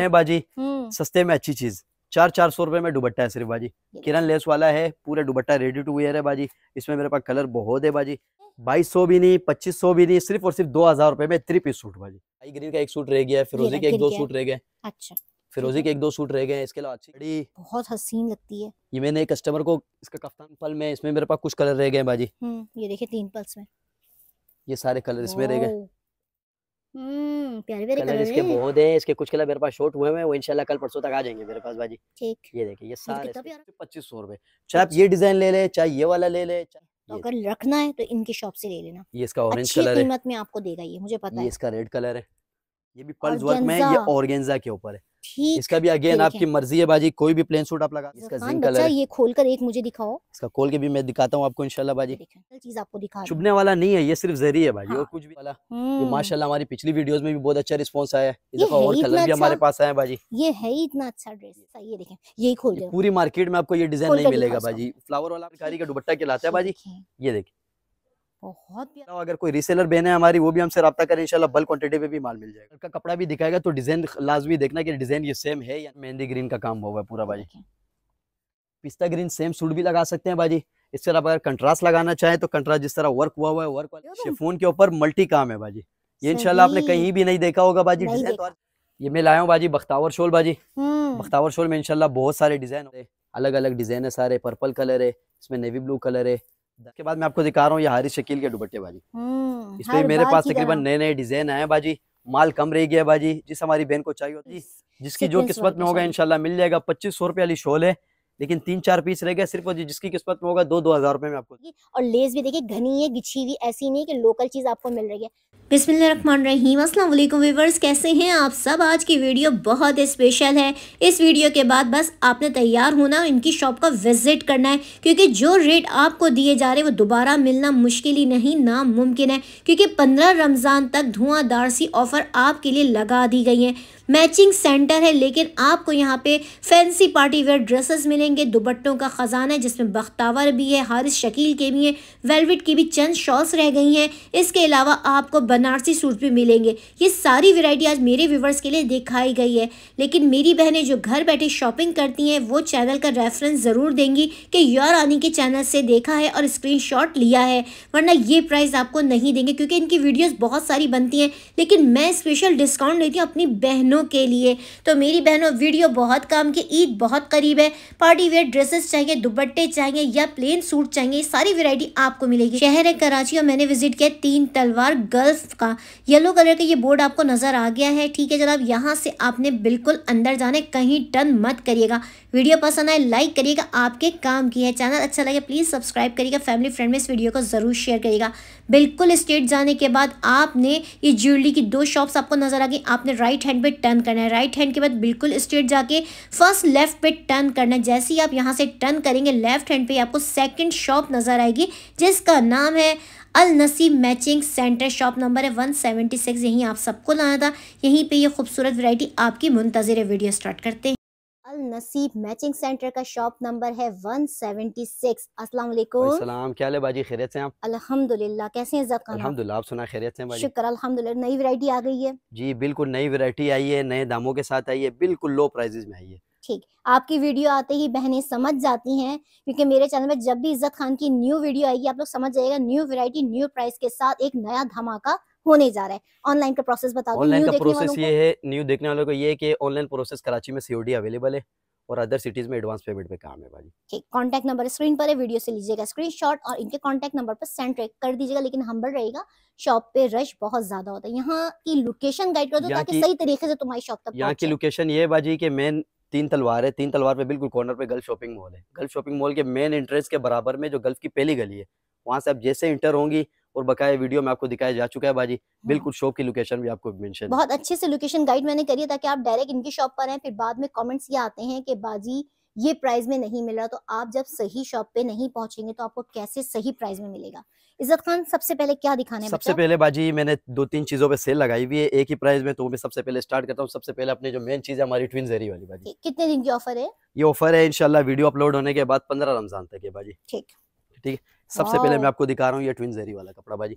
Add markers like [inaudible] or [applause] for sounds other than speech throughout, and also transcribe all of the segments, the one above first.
है बाजी हम्म। सस्ते में अच्छी चीज चार चार सौ रुपए में दुबट्टा है सिर्फ बाजी किरण लेस वाला है पूरा दुबट्टा रेडी टू वेयर है बाजी इसमें मेरे पास कलर बहुत है बाजी हम्म। बाईस सौ भी नहीं पच्चीस सौ भी नहीं सिर्फ और सिर्फ दो हजार रुपए में थ्री पीस सूट बाजी आई ग्रीन का एक सूट रह गया फिरोजी के एक दो सूट रह गए अच्छा फिरोजी के एक दो सूट रह गए इसके अलावा अच्छी बहुत हसीन लगती है ये मैंने कस्टमर को इसका कफ्तान पल में इसमें मेरे पास कुछ कलर रह गए बाजी हम्म, ये देखिए तीन पल्स में ये सारे कलर इसमें रह गए हम्म प्यारे प्यारे कलर इसके बहुत हैं इसके कुछ कलर मेरे पास शॉर्ट हुए हैं वो इंशाल्लाह कल परसों तक आ जाएंगे मेरे पास भाजी ठीक ये देखिए ये सारे पच्चीस सौ रुपए चाहे आप ये डिजाइन ले ले चाहे ये वाला ले ले तो अगर रखना है तो इनकी शॉप से ले लेना ये इसका ऑरेंज कलर है कीमत में आपको देगा ये मुझे पता है इसका रेड कलर है ये भी पल्स वर्क में ये ऑर्गेन्जा के ऊपर है इसका भी अगेन आपकी मर्जी है बाजी कोई भी प्लेन सूट आप लगा इसका जिंक कलर ये खोल कर एक मुझे दिखाओ इसका खोल के भी मैं दिखाता हूँ आपको इनशाला बाजी चीज आपको दिखा छुपने वाला नहीं है ये सिर्फ जरी है भाई और हाँ। कुछ भी वाला हम्म। माशाल्लाह हमारी पिछली वीडियो में भी बहुत अच्छा रिस्पॉन्स आया है और कलर भी अच्छा- हमारे पास आया भाजी ये है इतना अच्छा ड्रेस ये देखें यही खोल पूरी मार्केट में आपको ये डिजाइन नहीं मिलेगा भाजी फ्लावर वाला कारी का दुपट्टा के लाता है भाजी ये देखे बहुत अगर कोई रीसेलर बहन है हमारी वो भी हमसे रब्ता करें इंशाल्लाह बल्क क्वांटिटी पे भी माल मिल जाएगा का कपड़ा भी दिखाएगा तो डिजाइन लाजमी देखना कि डिजाइन ये सेम है या मेहंदी ग्रीन का काम हुआ है पूरा भाई पिस्ता ग्रीन सेम सूट भी लगा सकते हैं भाजी इस तरह अगर कंट्रास्ट लगाना चाहें तो कंट्रास्ट जिस तरह वर्क हुआ हुआ है वर्क शिफोन के ऊपर मल्टी काम है भाजी ये इनशाला आपने कहीं भी नहीं देखा होगा भाजी डिजाइन तो ये मैं लाया हूँ भाजी बख्तावर शोल भाजी हम्म। बख्तावर शोल में इनशाला बहुत सारे डिजाइन अलग अलग डिजाइन है सारे पर्पल कलर है इसमें नेवी ब्लू कलर है के बाद मैं आपको दिखा रहा हूँ ये हारी शकील के दुपट्टे बाजी हम्म, इसमें मेरे पास तकरीबन नए नए डिजाइन आए बाजी माल कम रह गया बाजी जिस हमारी बहन को चाहिए होती जिसकी जो किस्मत में होगा इनशाला मिल जाएगा पच्चीस सौ रुपये वाली शॉल है लेकिन तीन चार पीस रह गया सिर्फ जिसकी किस्मत में होगा दो दो हजार रुपए में आपको और लेस भी देखिए घनी है गिछी हुई ऐसी नहीं कि लोकल चीज आपको मिल रही है बिस्मिल्लाहिर्रहमानिर्रहीम अस्सलाम वालेकुम व्यूवर्स कैसे हैं आप सब आज की वीडियो बहुत स्पेशल है इस वीडियो के बाद बस आपने तैयार होना और इनकी शॉप का विजिट करना है क्योंकि जो रेट आपको दिए जा रहे हैं वो दोबारा मिलना मुश्किल ही नहीं नामुमकिन है क्योंकि पंद्रह रमज़ान तक धुआंधार सी ऑफ़र आपके लिए लगा दी गई है मैचिंग सेंटर है लेकिन आपको यहाँ पे फैंसी पार्टी वेयर ड्रेसेस मिलेंगे दुपट्टों का ख़जाना है जिसमें बख्तावर भी है हारिस शकील के भी हैं वेलविट की भी चंद शॉल्स रह गई हैं इसके अलावा आपको बनारसी सूट भी मिलेंगे ये सारी वेराइटी आज मेरे व्यूवर्स के लिए दिखाई गई है लेकिन मेरी बहनें जो घर बैठे शॉपिंग करती हैं वो चैनल का रेफरेंस ज़रूर देंगी कि योर आनी के चैनल से देखा है और स्क्रीन लिया है वरना ये प्राइस आपको नहीं देंगे क्योंकि इनकी वीडियोज़ बहुत सारी बनती हैं लेकिन मैं स्पेशल डिस्काउंट लेती हूँ अपनी बहनों बहनों के लिए तो मेरी बहनों वीडियो बहुत काम की ईद बहुत करीब है पार्टी वेयर ड्रेसेस चाहिए दुपट्टे चाहिए या प्लेन सूट चाहिए सारी वेरायटी आपको मिलेगी शहर है कराची और मैंने विजिट किया तीन तलवार गर्ल्स का येलो कलर का ये बोर्ड आपको नजर आ गया है ठीक है जनाब यहाँ से आपने बिल्कुल अंदर जाने कहीं टर्न मत करिएगा वीडियो पसंद आए लाइक करिएगा आपके काम की है चैनल अच्छा लगे प्लीज़ सब्सक्राइब करिएगा फैमिली फ्रेंड में इस वीडियो को ज़रूर शेयर करिएगा बिल्कुल स्टेट जाने के बाद आपने ये ज्वेलरी की दो शॉप्स आपको नजर आ गई आपने राइट हैंड पे टर्न करना है राइट हैंड के बाद बिल्कुल स्ट्रेट जाके फर्स्ट लेफ्ट पे टर्न करना है जैसे ही आप यहाँ से टर्न करेंगे लेफ्ट हैंड पे आपको सेकेंड शॉप नजर आएगी जिसका नाम है Al Naseeb matching center shop number है वन सेवेंटी सिक्स यहीं आप सबको लाना था यहीं पर यह खूबसूरत वरायटी आपकी मुंतजर है वीडियो स्टार्ट करते हैं अल नसीब मैचिंग सेंटर का शॉप नंबर है 176 अस्सलाम वालेकुम सलाम क्या ले बाजी खैरियत से आप अल्हम्दुलिल्लाह कैसे हैं जकान अल्हम्दुलिल्लाह आप सुना खैरियत से बाजी शुक्र अल्हम्दुलिल्लाह नई वैरायटी आ गई है जी बिल्कुल नई वैरायटी आई है नए दामों के साथ आई है बिल्कुल लो प्राइसेस में आई है ठीक आपकी वीडियो आते ही बहनें समझ जाती हैं क्योंकि मेरे चैनल में जब भी इज्जत खान की न्यू वीडियो आएगी आप लोग समझ जाएगा न्यू वैरायटी न्यू प्राइस के साथ एक नया धमाका होने जा रहा है ऑनलाइन का प्रोसेस बताओ ऑनलाइन का प्रोसेस ये है न्यू देखने वालों को ये की ऑनलाइन प्रोसेस कराची में सीओडी अवेलेबल है और अदर सिटीज में एडवांस पेमेंट पे काम है भाई कांटेक्ट नंबर स्क्रीन पर है वीडियो से लीजिएगा स्क्रीनशॉट और इनके कांटेक्ट नंबर पर सेंड कर दीजिएगा लेकिन हम्बल रहेगा शॉप पे रश बहुत ज्यादा होता है यहाँ की लोकेशन गाइड कर दो ताकि सही तरीके से तुम्हारी शॉप तक यहाँ की लोकेशन ये भाजी की मेन तीन तलवार है तीन तलवार पे बिल्कुल कॉर्नर पे गल्फ शॉपिंग मॉल है गल्फ शॉपिंग मॉल के मेन एंट्रेंस के बराबर में जो गल्फ की पहली गली है वहाँ से आप जैसे इंटर होंगी और बकाया वीडियो में आपको दिखाया जा चुका है बाजी हाँ। बिल्कुल शॉप की लोकेशन भी आपको मेंशन बहुत अच्छे से लोकेशन गाइड मैंने करी है ताकि आप डायरेक्ट इनकी शॉप पर आए फिर बाद में कमेंट्स ये आते हैं कि बाजी ये प्राइस में नहीं मिल रहा तो आप जब सही शॉप पे नहीं पहुंचेंगे तो आपको कैसे सही प्राइस में मिलेगा इज्जत खान सबसे पहले क्या दिखाने सबसे पहले बाजी मैंने दो तीन चीजों पे सेल लगाई हुई है एक ही प्राइस में तो मैं सबसे पहले स्टार्ट करता हूँ सबसे पहले अपने जो मेन चीज है हमारी ट्विन जेरी वाली बाजी कितने दिन की ऑफर है ये ऑफर है इनशाला वीडियो अपलोड होने के बाद पंद्रह रमजान तक है बाजी ठीक ठीक है सबसे पहले मैं आपको दिखा रहा हूँ ये ट्विन जेरी वाला कपड़ा भाजी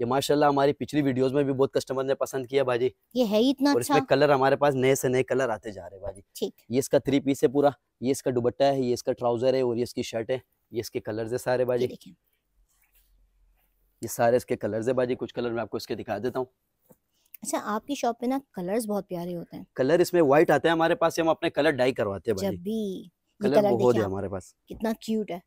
ये माशाल्लाह हमारी पिछली वीडियोस में भी बहुत कस्टमर ने पसंद किया भाजी ये है इतना और अच्छा। इसमें कलर हमारे पास नए से नए कलर आते जा रहे भाजी ये इसका थ्री पीस है पूरा ये इसका दुबट्टा है ये इसका ट्राउजर है और ये इसकी शर्ट है ये इसके कलर है सारे भाजी ये सारे इसके कलर है भाजी कुछ कलर मैं आपको इसके दिखा देता हूँ अच्छा आपकी शॉप पे ना कलर्स बहुत प्यारे होते हैं कलर इसमें व्हाइट आते हैं हमारे पास हम अपने कलर डाई करवाते हैं भाजी जब भी कलर बहुत है हमारे पास कितना क्यूट है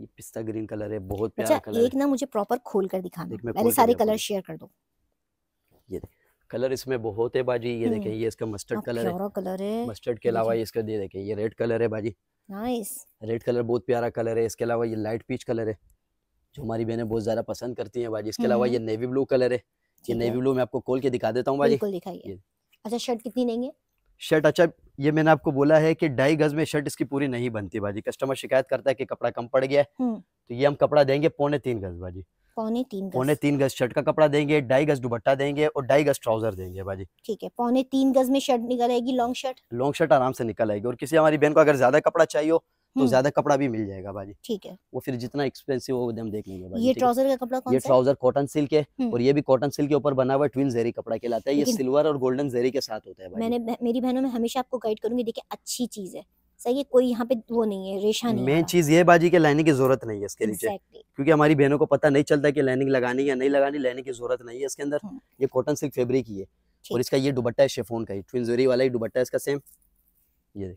ये पिस्ता ग्रीन कलर है बहुत अच्छा, प्यारा अच्छा, कलर एक ना मुझे प्रॉपर खोल कर दिखाना मैंने सारे कलर शेयर कर दो ये कलर इसमें बहुत है बाजी ये हम्म। देखें ये इसका मस्टर्ड कलर है कलर है मस्टर्ड के अलावा इसका दे देखें ये रेड कलर है बाजी नाइस रेड कलर बहुत प्यारा कलर है इसके अलावा ये लाइट पीच कलर है जो हमारी बहनें बहुत ज्यादा पसंद करती हैं बाजी इसके हम्म। अलावा ये नेवी ब्लू कलर है ये नेवी ब्लू मैं आपको खोल के दिखा देता हूँ बाजी दिखाइए अच्छा शर्ट कितनी लेंगे शर्ट अच्छा ये मैंने आपको बोला है कि ढाई गज में शर्ट इसकी पूरी नहीं बनती भाजी कस्टमर शिकायत करता है कि कपड़ा कम पड़ गया हम्म। तो ये हम कपड़ा देंगे पौने तीन गज भाजी पौने तीन गज पौने तीन गज शर्ट का कपड़ा देंगे ढाई गज दुबट्टा देंगे और ढाई गज ट्राउजर देंगे भाजी ठीक है पौने तीन गज में शर्ट निकल आएगी लॉन्ग शर्ट लॉन्ग शर्ट आराम से निकल आएगी और किसी हमारी बहन को अगर ज्यादा कपड़ा चाहिए तो हम्म। ज्यादा कपड़ा भी मिल जाएगा भाजी ठीक है वो फिर जितना एक्सपेंसिव वो हम देख लेंगे ये ट्राउजर का कपड़ा कौन ये ट्राउजर कॉटन सिल्क है हम्म। और ये भी कॉटन सिल्क के ऊपर बना हुआ ट्विन जेरी कपड़ा कहलाता है ये सिल्वर और गोल्डन जेरी के साथ होता है मैंने मेरी बहनों में हमेशा आपको गाइड करूंगी देखिए अच्छी चीज है सही है कोई यहाँ पे वो नहीं है रेशा नहीं मेन चीज ये बाजी के लाइनिंग की जरूरत नहीं है इसके नीचे exactly. क्योंकि हमारी बहनों को पता नहीं चलता कि लाइनिंग लगानी या नहीं लगानी लाइनिंग की जरूरत नहीं है इसके अंदर हम्म। ये कॉटन सिल्क फेब्रिक ही है और इसका ये दुबट्टा है शेफोन का ही ट्विन जोरी वाला ही दुबट्टा है इसका सेम ये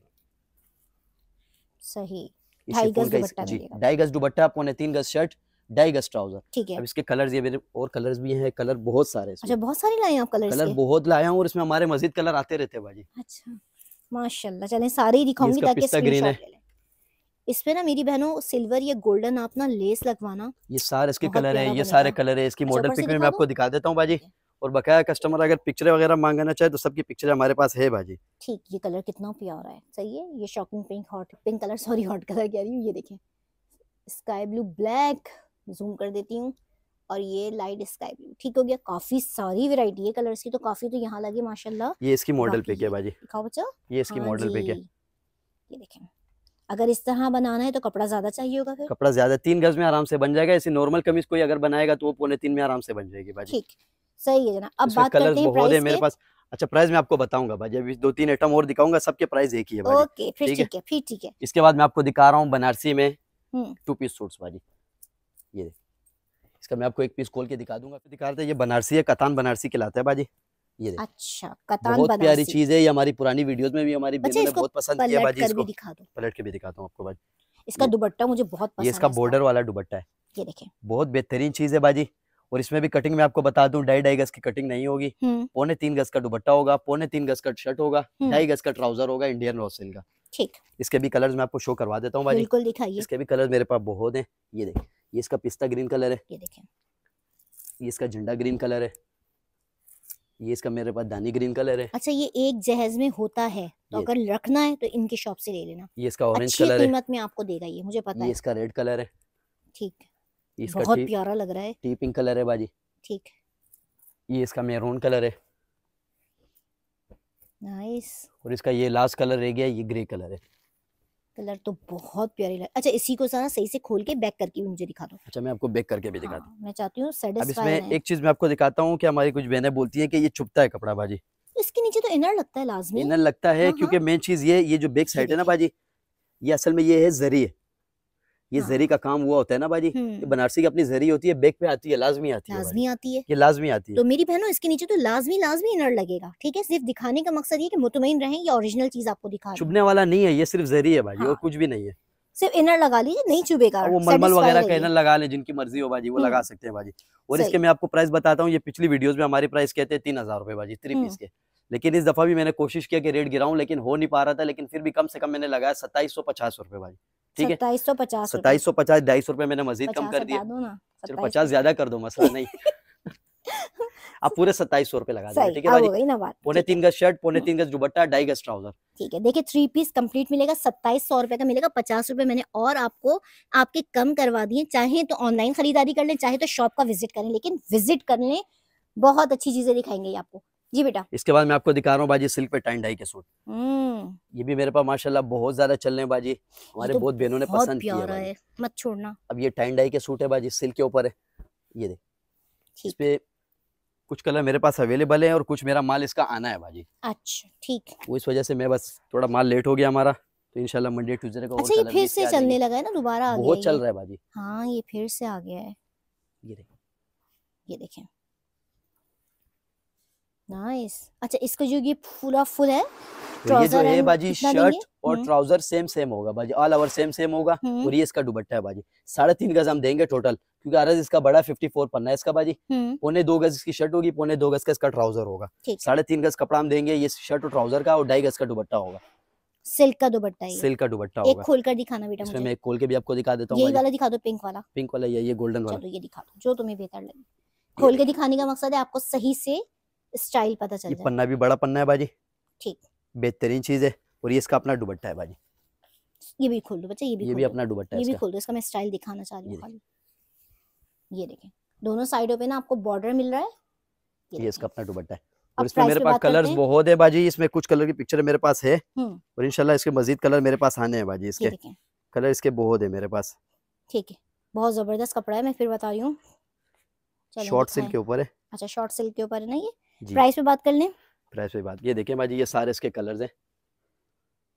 सही ढाई गज दुपट्टा ढाई गज दुपट्टा पौने तीन गज शर्ट ढाई गज ट्राउजर ठीक है अब इसके कलर्स ये मेरे और कलर्स भी हैं कलर बहुत सारे अच्छा बहुत सारे लाए आप कलर कलर बहुत लाए हूँ और इसमें हमारे मजीद कलर आते रहते हैं भाजी अच्छा माशाल्लाह चलें सारे ही दिखाऊंगी ताकि ग्रीन है इसमें ना मेरी बहनों सिल्वर या गोल्डन आप ना लेस लगवाना ये सारे इसके कलर है ये सारे कलर है इसकी मॉडल अच्छा, पिक में मैं आपको दिखा देता हूँ भाजी और बकाया कस्टमर अगर पिक्चरें वगैरह मांगना चाहे तो सबकी पिक्चर हमारे पास है भाजी ठीक ये कलर कितना प्यारा है सही है ये shocking pink hot pink colour sorry hot colour कह रही हूँ ये देखें स्काई ब्लू ब्लैक जूम कर देती हूँ और ये लाइट स्काई ब्लू ठीक हो गया काफी सारी वेरायटी है कलर की तो काफी तो यहाँ लगे माशाल्लाह ये इसकी मॉडल पे क्या भाजी दिखाओ बच्चा ये इसकी मॉडल पे क्या ये देखें अगर इस तरह बनाना है तो कपड़ा ज्यादा चाहिए होगा फिर कपड़ा ज्यादा तीन गज में आराम से बन जाएगा ऐसी नॉर्मल कमीज कोई अगर बनाएगा तो वो पौने तीन में आराम से बन जाएगी ठीक सही है जना अब बात करते हैं प्राइस मेरे पास अच्छा प्राइस मैं आपको बताऊंगा भाई अभी दो तीन आइटम और दिखाऊंगा सबके प्राइस एक ही है भाई ओके फिर ठीक है फिर ठीक है इसके बाद मैं आपको दिखा रहा हूँ बनारसी में टू पीस सूट्स भाई ये इसका मैं आपको एक पीस खोल के दिखा दूंगा फिर दिखाते हैं ये बनारसी है कतान बनारसी कहलाता है भाजी ये अच्छा कतान बहुत प्यारी चीज है ये हमारी पुरानी वीडियोस में भी हमारी अच्छा, बहनों ने बहुत पसंद किया भाजी इसको पलट के भी दिखाता हूँ आपको भाजी इसका दुपट्टा मुझे बहुत पसंद है इसका बॉर्डर वाला दुपट्टा है ये देखें बहुत बेहतरीन चीज है भाजी और इसमें भी कटिंग में आपको बता दूं ढाई ढाई गज की कटिंग नहीं होगी हम्म। पौने तीन गज का दुबट्टा होगा पौने तीन गज का शर्ट होगा हम्म। ढाई गज का ट्राउजर होगा इंडियन रोसिल का ठीक इसके भी कलर्स मैं आपको शो करवा देता हूँ भाई बिल्कुल दिखाइए इसके भी कलर मेरे पास बहुत है ये देखिए ये इसका पिस्ता ग्रीन कलर है ये देखिए ये इसका झंडा ग्रीन कलर है ये इसका मेरे पास दानी ग्रीन कलर है अच्छा ये एक जहेज में होता है तो अगर रखना है तो इनके शॉप से ले लेना ये इसका ऑरेंज कलर है कीमत में आपको देगा ये मुझे पता है ये इसका रेड कलर है ठीक इसका बहुत प्यारा लग रहा है पिंक कलर है बाजी ठीक ये इसका मेरून कलर है नाइस और इसका ये लास्ट कलर रह गया ये ग्रे कलर है कलर तो बहुत प्यारी लग अच्छा इसी को सारा सही से खोल के बैक करके भी मुझे दिखा दो अच्छा मैं आपको बैक करके भी दिखा हाँ, मैं चाहती हूँ अब इसमें एक चीज मैं आपको दिखाता हूँ कि हमारी कुछ बहनें बोलती हैं कि ये छुपता है कपड़ा बाजी इसके नीचे तो इनर लगता है लाजमी इनर लगता है हाँ, क्योंकि मेन हाँ। चीज ये ये जो बैक साइड है ना बाजी ये असल में ये है जरी है ये हाँ। जरी का काम हुआ होता है ना भाजी ये हम्म। बनारसी की अपनी जरी होती है बैग पे आती है लाजमी आती है लाजमी आती है ये लाजमी आती है तो मेरी बहनों इसके नीचे तो लाजमी लाजमी इनर लगेगा ठीक है सिर्फ दिखाने का मकसद ये कि मुतमिन रहे ये ओरिजिनल चीज आपको दिखा चुभने वाला नहीं है ये सिर्फ जरी है भाजी और हाँ। कुछ भी नहीं है सिर्फ इनर लगा लीजिए नहीं चुभेगा वो मलमल वगैरह का इनर लगा ले जिनकी मर्जी हो भाजी वो लगा हम्म। सकते हैं भाजी और इसके मैं आपको प्राइस बताता हूँ ये पिछली वीडियोज में हमारे प्राइस कहते हैं तीन हजार रुपए भाजी थ्री पीस के लेकिन इस दफा भी मैंने कोशिश किया कि रेट गिराऊं लेकिन हो नहीं पा रहा था लेकिन फिर भी कम से कम मैंने लगाया सत्ताईस सौ पचास रुपए भाई ठीक है सत्ताईस सौ पचास सत्ताईस सौ पचास ढाई सौ रुपए मैंने मजीद कम कर दिया चलो पचास ज्यादा कर दो मसला नहीं [laughs] आप पूरे सत्ताईस सौ रुपए लगा ठीक है पौने तीन गज शर्ट पौने तीन गज दुबट्टा ढाई गज ट्राउजर ठीक है देखिए थ्री पीस कंप्लीट मिलेगा सत्ताईस सौ रुपए का मिलेगा पचास रुपए मैंने और आपको आपके कम करवा दिए चाहे तो ऑनलाइन खरीदारी कर लें चाहे तो शॉप का विजिट करें लेकिन विजिट कर लें बहुत अच्छी चीजें दिखाएंगे आपको जी बेटा इसके बाद मैं आपको दिखा रहा हूँ बाजी सिल्क पे टाइन डाई के सूट हम्म। ये भी मेरे पास माशाल्लाह बहुत ज्यादा चल रहे हैं बाजी हमारे तो बहुत बहनों ने बहुत पसंद किया है मत छोड़ना अब ये टाइन डाई के सूट है बाजी सिल्क के ऊपर है ये देख इस पे कुछ कलर मेरे पास अवेलेबल है और कुछ मेरा माल इसका आना है बाजी अच्छा ठीक वो इस वजह से मैं बस थोड़ा माल लेट हो गया हमारा तो इनशाला मंडे ट्यूजडे का अच्छा ये फिर से चलने लगा है ना दोबारा बहुत चल रहा है बाजी हाँ ये फिर से आ गया है ये देखें ये देखें नाइस अच्छा इसका जो ये पूरा फुल है तो ये जो है बाजी शर्ट और ट्राउजर सेम सेम होगा बाजी ऑल ओवर सेम सेम होगा हम्म। और ये इसका दुपट्टा है बाजी साढ़े तीन गज हम देंगे टोटल क्योंकि अरज इसका बड़ा फिफ्टी फोर पन्ना है इसका बाजी हम्म। पौने दो गज इसकी शर्ट होगी पौने दो गज का इसका ट्राउजर होगा साढ़े तीन गज कपड़ा हम देंगे ये शर्ट और ट्राउजर का और ढाई गज का दुपट्टा होगा सिल्क का दुपट्टा है सिल्क का दुपट्टा होगा एक खोल कर दिखाना बेटा मुझे मैं खोल के भी आपको दिखा देता हूं ये वाला दिखा दो पिंक वाला पिंक वाला ये ये गोल्डन वाला चलो ये दिखा दो जो तुम्हें बेहतर लगे खोल के दिखाने का मकसद है आपको सही से स्टाइल पता चल ये पन्ना भी बड़ा पन्ना है बाजी ठीक बेहतरीन चीज है और ये इसका अपना दुपट्टा है बाजी ये भी खोल दो बच्चा ये भी ये भी अपना दुपट्टा है ये भी खोल दो इसका मैं स्टाइल दिखाना चाह रही हूँ ये देखें दोनों साइडों पे ना आपको बॉर्डर मिल रहा है ये, ये इसका अपना दुपट्टा है और इसमें मेरे पास कलर्स बहुत है बाजी इसमें कुछ कलर की पिक्चर मेरे पास है हम्म। और इनशाला इसके मजीद कलर मेरे पास आने हैं बाजी इसके कलर इसके बहुत है मेरे पास ठीक है बहुत जबरदस्त कपड़ा है मैं फिर बता रही हूँ शॉर्ट सिल्क के ऊपर है अच्छा शॉर्ट सिल्क के ऊपर है ना ये प्राइस पे बात कर लें प्राइस पे बात ये देखिए भाई जी ये सारे इसके कलर्स हैं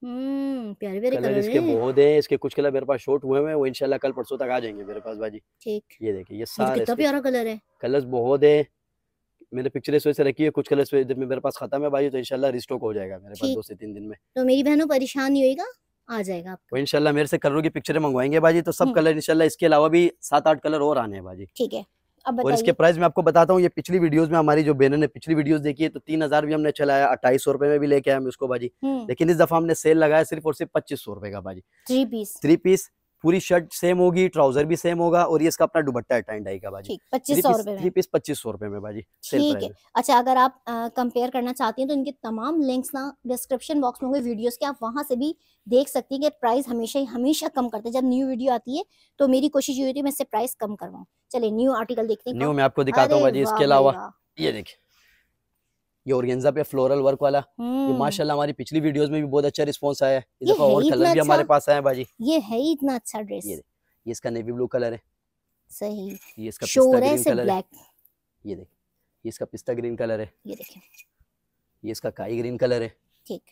हम्म, प्यारे प्यारे कलर इसके बहुत हैं इसके कुछ कलर मेरे पास शॉर्ट हुए हैं वो इंशाल्लाह कल परसों तक आ जाएंगे मेरे पास भाजी ठीक ये देखिए ये तो सारे कितना प्यारा कलर है कलर्स बहुत हैं मैंने पिक्चर इस वजह से रखी है कुछ कलर जब मेरे पास खत्म है भाई तो इनशाला रिस्टॉक हो जाएगा मेरे पास दो से तीन दिन में तो मेरी बहनों परेशान नहीं होगा आ जाएगा आपको इनशाला मेरे से कलरों की पिक्चरें मंगवाएंगे भाजी तो सब कलर हम्म। इनशाला इसके अलावा भी सात आठ कलर और आने हैं भाजी ठीक है अब और इसके प्राइस मैं आपको बताता हूँ ये पिछली वीडियोस में हमारी जो बहनों ने पिछली वीडियोस देखी है तो तीन हजार भी हमने चलाया अट्ठाईस सौ रुपए में भी लेके आए हम उसको भाजी हम्म। लेकिन इस दफा हमने सेल लगाया सिर्फ और सिर्फ पच्चीस सौ रुपए का भाजी थ्री पीस थ्री पीस पूरी शर्ट सेम होगी ट्राउजर भी सेम होगा और ये इसका अपना दुबट्टा है टाइन डाई का बाजी पच्चीस पीस पच्चीस सौ रुपए में बाजी ठीक है अच्छा अगर आप कंपेयर करना चाहती हैं तो इनके तमाम लिंक्स ना डिस्क्रिप्शन बॉक्स में होंगे वीडियोस के आप वहां से भी देख सकती है कि प्राइस हमेशा ही हमेशा कम करते हैं जब न्यू वीडियो आती है तो मेरी कोशिश ये होती है मैं इससे प्राइस कम करवाऊँ चलिए न्यू आर्टिकल देखते हैं न्यू मैं आपको दिखाता हूँ इसके अलावा ये देखिए ये ऑर्गेन्जा पे फ्लोरल वर्क वाला ये हम्म। माशाल्लाह हमारी पिछली वीडियोस में भी बहुत अच्छा रिस्पांस आया है इस दफा और कलर भी अच्छा हमारे पास आया भाजी ये है इतना अच्छा ड्रेस ये, ये इसका नेवी ब्लू कलर है सही ये इसका पिस्ता ग्रीन कलर ब्लैक ये देख ये इसका पिस्ता ग्रीन कलर है ये देखिए ये इसका काई ग्रीन कलर है ठीक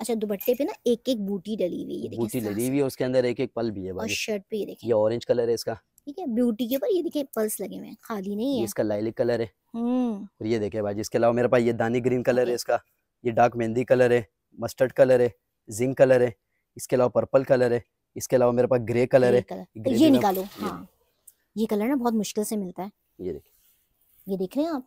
अच्छा दुपट्टे पे ना एक एक बूटी डली हुई है बूटी डली हुई है उसके अंदर एक एक पल भी है और शर्ट पे ये देखिए ये ऑरेंज कलर है इसका ठीक है ब्यूटी के ऊपर ये देखिए पल्स लगे हुए हैं खाली नहीं है इसका लाइलिक कलर है हम्म। और ये देखे भाई इसके अलावा मेरे पास ये दानी ग्रीन कलर है इसका ये डार्क मेहंदी कलर है मस्टर्ड कलर है जिंक कलर है इसके अलावा पर्पल कलर है इसके अलावा मेरे पास ग्रे कलर है ये निकालो हाँ ये कलर ना बहुत मुश्किल से मिलता है ये देखिए ये देख रहे हैं आप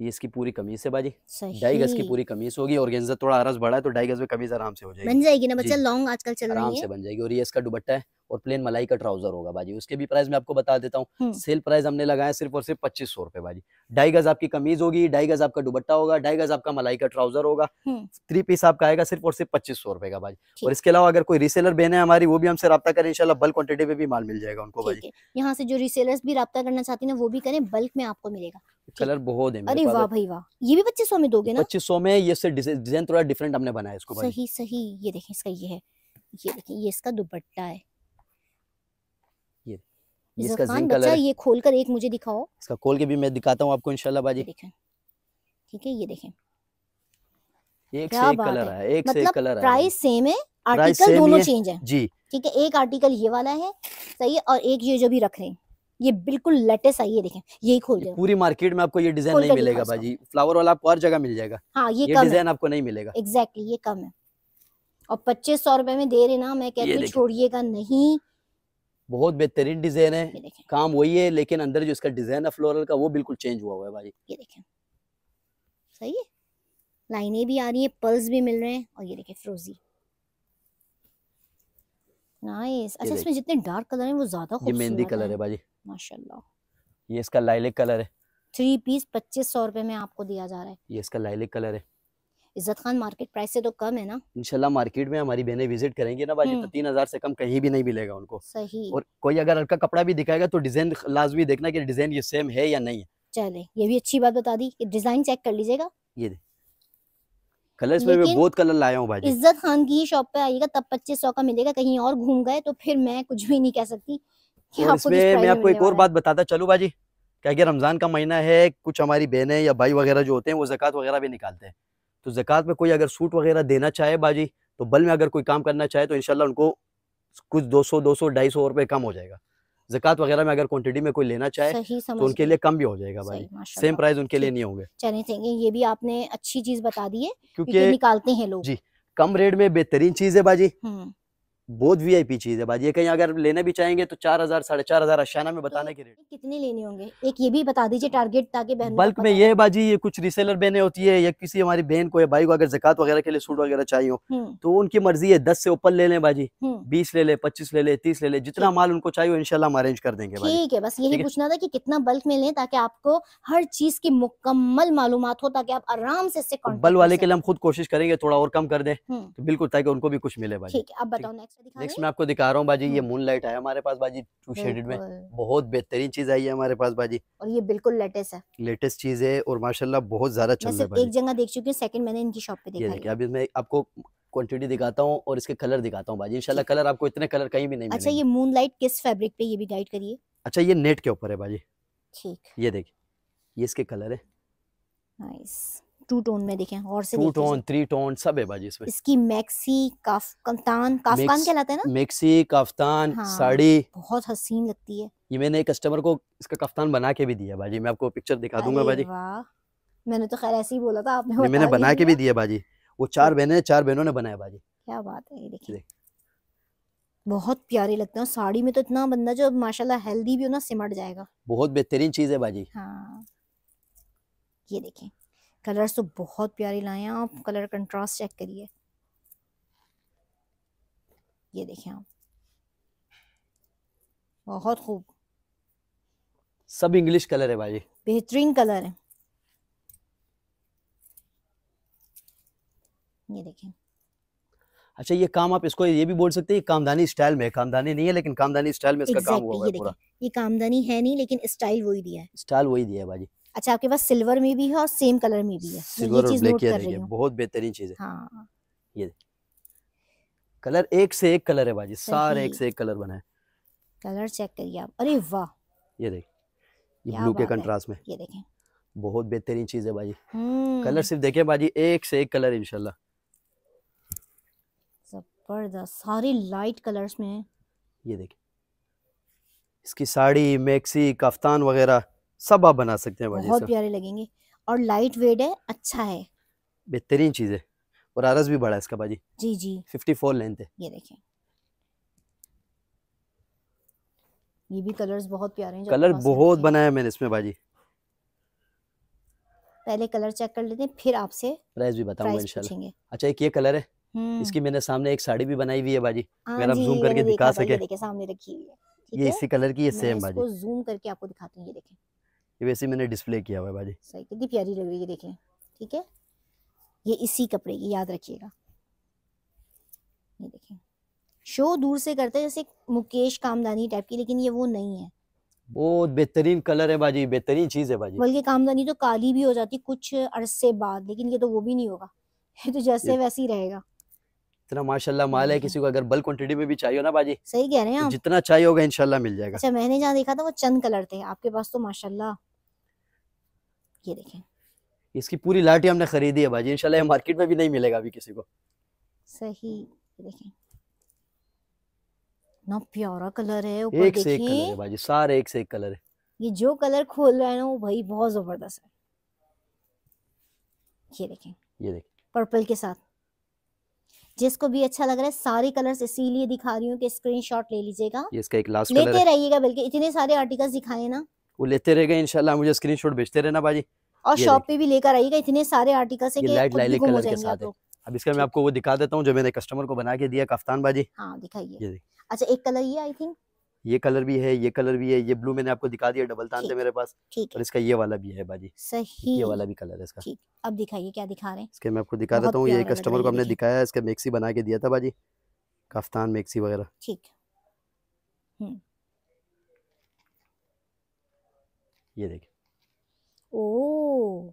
ये इसकी पूरी कमीज है बाजी ढाई गज की पूरी कमीज होगी और गेंजा थोड़ा आरस बढ़ा है तो ढाई गज में कमीज आराम से हो जाएगी बन जाएगी ना बच्चा लॉन्ग आजकल चल रहा है आराम से बन जाएगी और ये इसका दुपट्टा है और प्लेन मलाई का ट्राउजर होगा भाजी उसके भी प्राइस मैं आपको बता देता हूँ हम्म। सेल प्राइस हमने लगाया सिर्फ और सिर्फ पच्चीस सौ रुपए भाजी ढाई गज आपकी कमीज होगी ढाई गज आपका दुबट्टा होगा ढाई गज आपका मलाई का ट्राउजर होगा हम्म। थ्री पीस आपका आएगा सिर्फ और सिर्फ पच्चीस सौ रुपए का भाजी और इसके अलावा अगर कोई रिसेलर बहन है हमारी वो भी हमसे रब्ता करें इनशाला बल्क क्वान्टिटी में भी माल मिल जाएगा उनको भाजी यहाँ से जो रिसेलर भी रब्ता करना चाहती है वो भी करें बल्क में आपको मिलेगा कलर बहुत है अरे वाह भाई वाह ये भी पच्चीस सौ में दोगे ना पच्चीस सौ में ये से डिजाइन थोड़ा डिफरेंट हमने बनाया इसको सही सही ये देखें इसका ये है ये देखें ये इसका दुपट्टा है इसका जिंक कलर ये खोल कर एक मुझे दिखाओ इसका खोल के भी मैं दिखाता हूँ आपको इनशाला बाजी देखें ठीक है ये देखें एक से एक मतलब कलर है एक से एक कलर है प्राइस सेम है आर्टिकल दोनों चेंज है जी ठीक है एक आर्टिकल ये वाला है सही है और एक ये जो भी रख रहे हैं ये बिल्कुल लेटेस्ट आई है देखें यही खोल दे पूरी मार्केट में आपको ये डिजाइन नहीं मिलेगा भाजी फ्लावर वाला आपको हर जगह मिल जाएगा हाँ ये, ये कम डिजाइन आपको नहीं मिलेगा एग्जैक्टली exactly, ये कम है और पच्चीस सौ रुपए में दे रहे ना मैं कहती छोड़िएगा नहीं बहुत बेहतरीन डिजाइन है काम वही है लेकिन अंदर जो इसका डिजाइन है फ्लोरल का वो बिल्कुल चेंज हुआ हुआ है भाई ये देखें सही है लाइनें भी आ रही है पल्स भी मिल रहे हैं और ये देखें फ्रोजी नाइस अच्छा इसमें जितने डार्क कलर हैं वो ज्यादा ये मेहंदी कलर है भाई माशाल्लाह ये इसका लाइलिक कलर है थ्री पीस पच्चीस सौ रुपए में आपको दिया जा रहा है ये इसका लाइलिक कलर है इज्जत खान मार्केट प्राइस से तो कम है ना इनशाला मार्केट में हमारी बहने विजिट करेंगे ना बाजी तो हम्म। तीन हजार से कम कहीं भी नहीं मिलेगा उनको सही और कोई अगर हल्का कपड़ा भी दिखाएगा तो डिजाइन लाजमी देखना की डिजाइन ये सेम है या नहीं है चले ये भी अच्छी बात बता दी डिजाइन चेक कर लीजिएगा ये कलर्स में मैं बहुत कलर लाया हूँ भाई इज्जत खान की शॉप पे आइएगा तब पच्चीस सौ का मिलेगा कहीं और घूम गए तो फिर मैं कुछ भी नहीं कह सकती इसमें मैं आपको एक और बात बताता चलू भाजी क्या रमजान का महीना है कुछ हमारी बहनें या भाई वगैरह जो होते हैं वो जक़ात वगैरह भी निकालते हैं तो ज़क़़त में कोई अगर सूट वगैरह देना चाहे बाजी तो बल में अगर कोई काम करना चाहे तो इन उनको कुछ दो सौ दो सौ ढाई सौ रुपये कम हो जाएगा जक़ात वगैरह में अगर क्वांटिटी में कोई लेना चाहे तो उनके लिए कम भी हो जाएगा भाई सेम प्राइस उनके लिए नहीं होंगे चले थैंक ये भी आपने अच्छी चीज बता दी है क्योंकि निकालते हैं लोग जी कम रेट में बेहतरीन चीज है बाजी हम्म। बहुत वीआईपी चीज है भाजी कहीं अगर लेना भी चाहेंगे तो चार हजार साढ़े चार हजार अशाना में बताने के रेट कितने लेने होंगे एक ये भी बता दीजिए टारगेट ताकि बल्क में ये भाजी ये कुछ रिसेलर बहने होती है या किसी हमारी बहन को या भाई को अगर जकत वगैरह के लिए सूट वगैरह चाहिए हो हम्म। तो उनकी मर्जी है दस से ऊपर ले लें भाजी हम्म। बीस ले ले पच्चीस ले ले तीस ले ले जितना माल उनको चाहिए इनशाला हम अरेंज कर देंगे ठीक है बस यही पूछना था की कितना बल्क में लें ताकि आपको हर चीज की मुकम्मल मालूम हो ताकि आप आराम से बल्क तो वाले के लिए हम खुद कोशिश करेंगे थोड़ा और कम कर दें हम्म। तो बिल्कुल ताकि उनको भी कुछ मिले भाई ठीक है आप बताओ नेक्स्ट नेक्स्ट मैं आपको दिखा रहा हूँ बाजी ये मून लाइट आया हमारे पास बाजी टू शेडेड में बहुत बेहतरीन चीज आई है हमारे पास बाजी और ये बिल्कुल लेटेस्ट है लेटेस्ट चीज है और माशाल्लाह बहुत ज्यादा चल रहा है एक जगह देख चुकी हूँ सेकंड मैंने इनकी शॉप पे देखा ये अभी मैं आपको क्वांटिटी दिखाता हूँ और इसके कलर दिखाता हूँ बाजी इंशाल्लाह कलर आपको इतने कलर कहीं भी नहीं अच्छा ये मून लाइट किस फेब्रिक पे ये भी गाइड करिए अच्छा ये नेट के ऊपर है बाजी ठीक ये देखिए ये इसके कलर है नाइस टू टोन में देखें और से टू टोन थ्री टोन सब है बाजी इसमें इसकी मैक्सी काफ कफ्तान काफतान कहलाता हैं ना मैक्सी काफ्तान हाँ, साड़ी बहुत हसीन लगती है ये मैंने कस्टमर को इसका कफ्तान बना के भी दिया बाजी मैं आपको पिक्चर दिखा दूंगा बाजी मैंने तो खैर ऐसे ही बोला था आपने मैंने बना के भी दिया बाजी वो चार हाँ। बहने चार बहनों ने बनाया बाजी क्या बात है ये देखिए बहुत प्यारे लगते हैं साड़ी में तो इतना बंदा जो माशाल्लाह हेल्दी भी हो ना सिमट जाएगा बहुत बेहतरीन चीज है बाजी हाँ ये देखें कलर्स तो बहुत प्यारे लाए हैं आप कलर कंट्रास्ट चेक करिए ये देखें आप बहुत खूब सब इंग्लिश कलर है भाई बेहतरीन कलर है ये देखें अच्छा ये काम आप इसको ये भी बोल सकते हैं कामदानी स्टाइल में कामदानी नहीं है लेकिन कामदानी स्टाइल में इसका exactly, काम हुआ है पूरा ये कामदानी है नहीं लेकिन स्टाइल वही दिया है स्टाइल वही दिया है भाजी अच्छा आपके पास सिल्वर में भी है और सेम कलर में भी है सिल्वर और ब्लैक कर रही बहुत बेहतरीन चीज है हाँ। ये कलर एक से एक कलर है बाजी सारे एक से एक कलर बना है कलर चेक करिए आप अरे वाह ये देख ये ब्लू के कंट्रास्ट में ये देखें बहुत बेहतरीन चीज है बाजी कलर हम्म। सिर्फ देखें बाजी एक से एक कलर इंशाल्लाह जबरदस्त सारी लाइट कलर्स में ये देखें इसकी साड़ी मैक्सी कफ्तान वगैरह सब आप बना सकते हैं बहुत प्यारे लगेंगे और लाइट वेट है अच्छा है बेहतरीन चीज़ है और आरस भी बड़ा है इसका भाजी जी जी फिफ्टी फोर लेंथ है ये देखिए ये भी कलर्स बहुत प्यारे हैं कलर बहुत बनाया मैंने इसमें भाजी पहले कलर चेक कर लेते हैं फिर आपसे प्राइस भी बताऊंगा इंशाल्लाह अच्छा एक ये कलर है हम्म। इसकी मैंने सामने एक साड़ी भी बनाई हुई है बाजी अगर आप जूम करके दिखा सके सामने रखी हुई है ये इसी कलर की ये सेम बाजी जूम करके आपको दिखाती हूँ ये देखें ये वैसे मैंने डिस्प्ले किया हुआ है भाजी सही कितनी प्यारी लग रही है देखें ठीक है ये इसी कपड़े की याद रखिएगा ये देखें शो दूर से करते हैं जैसे मुकेश कामदानी टाइप की लेकिन ये वो नहीं है बहुत बेहतरीन कलर है भाजी बेहतरीन चीज है भाजी बल्कि कामदानी तो काली भी हो जाती कुछ अरसे बाद लेकिन ये तो वो भी नहीं होगा [laughs] ये तो जैसे वैसे ही रहेगा इतना माशाल्लाह माल है किसी को अगर बल्क क्वांटिटी में भी चाहिए ना भाजी सही कह रहे हैं तो आप तो जितना चाहिए होगा इंशाल्लाह मिल जाएगा अच्छा मैंने जहाँ देखा था वो चंद कलर थे आपके पास तो माशाल्लाह ये देखें इसकी पूरी लाठी हमने खरीदी है भाजी इनशाला मार्केट में भी नहीं मिलेगा अभी किसी को सही देखें ना प्यारा कलर है ऊपर एक से एक कलर है भाजी सारे एक से एक कलर है ये जो कलर खोल रहा है ना वो भाई बहुत जबरदस्त है ये देखें ये देखें पर्पल के साथ जिसको भी अच्छा लग रहा है सारे कलर्स इसीलिए दिखा रही हूँ कि स्क्रीनशॉट ले लीजिएगा ये इसका एक लास्ट कलर लेते रहिएगा बल्कि इतने सारे आर्टिकल्स दिखाए ना वो लेते रहेगा इंशाल्लाह मुझे स्क्रीनशॉट भेजते रहना भाजी और शॉप पे भी लेकर आइएगा इतने सारे आर्टिकल से लाइट लाइट कलर के साथ अब इसका मैं आपको वो दिखा देता हूँ जो मैंने कस्टमर को बना के दिया कफ्तान बाजी हाँ दिखाइए अच्छा एक कलर ये आई थिंक ये कलर भी है ये कलर भी है ये ब्लू मैंने आपको दिखा दिया डबल तान थे मेरे पास और इसका ये वाला भी है बाजी सही ये वाला भी कलर है इसका अब दिखाइए क्या दिखा रहे हैं इसके मैं आपको दिखा देता हूँ ये कस्टमर को हमने दिखाया इसका मेक्सी बना के दिया था बाजी काफ्तान मेक्सी वगैरह ठीक हम्म। ये देखिए ओ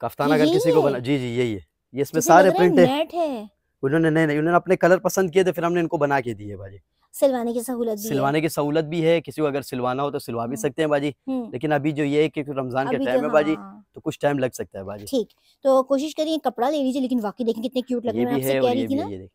कफ्तान अगर किसी को बना जी जी यही है ये इसमें सारे प्रिंट है उन्होंने नहीं नहीं उन्होंने अपने कलर पसंद किए थे फिर हमने इनको बना के दिए भाजी सिलवाने की सहूलत भी सिलवाने की सहूलत भी है किसी को अगर सिलवाना हो तो सिलवा भी हम्म। सकते हैं बाजी हम्म। लेकिन अभी जो ये है कि रमजान के टाइम है बाजी हाँ। तो कुछ टाइम लग सकता है बाजी ठीक तो कोशिश करिए कपड़ा ले लीजिए लेकिन वाकई देखें कितने क्यूट लग रहे हैं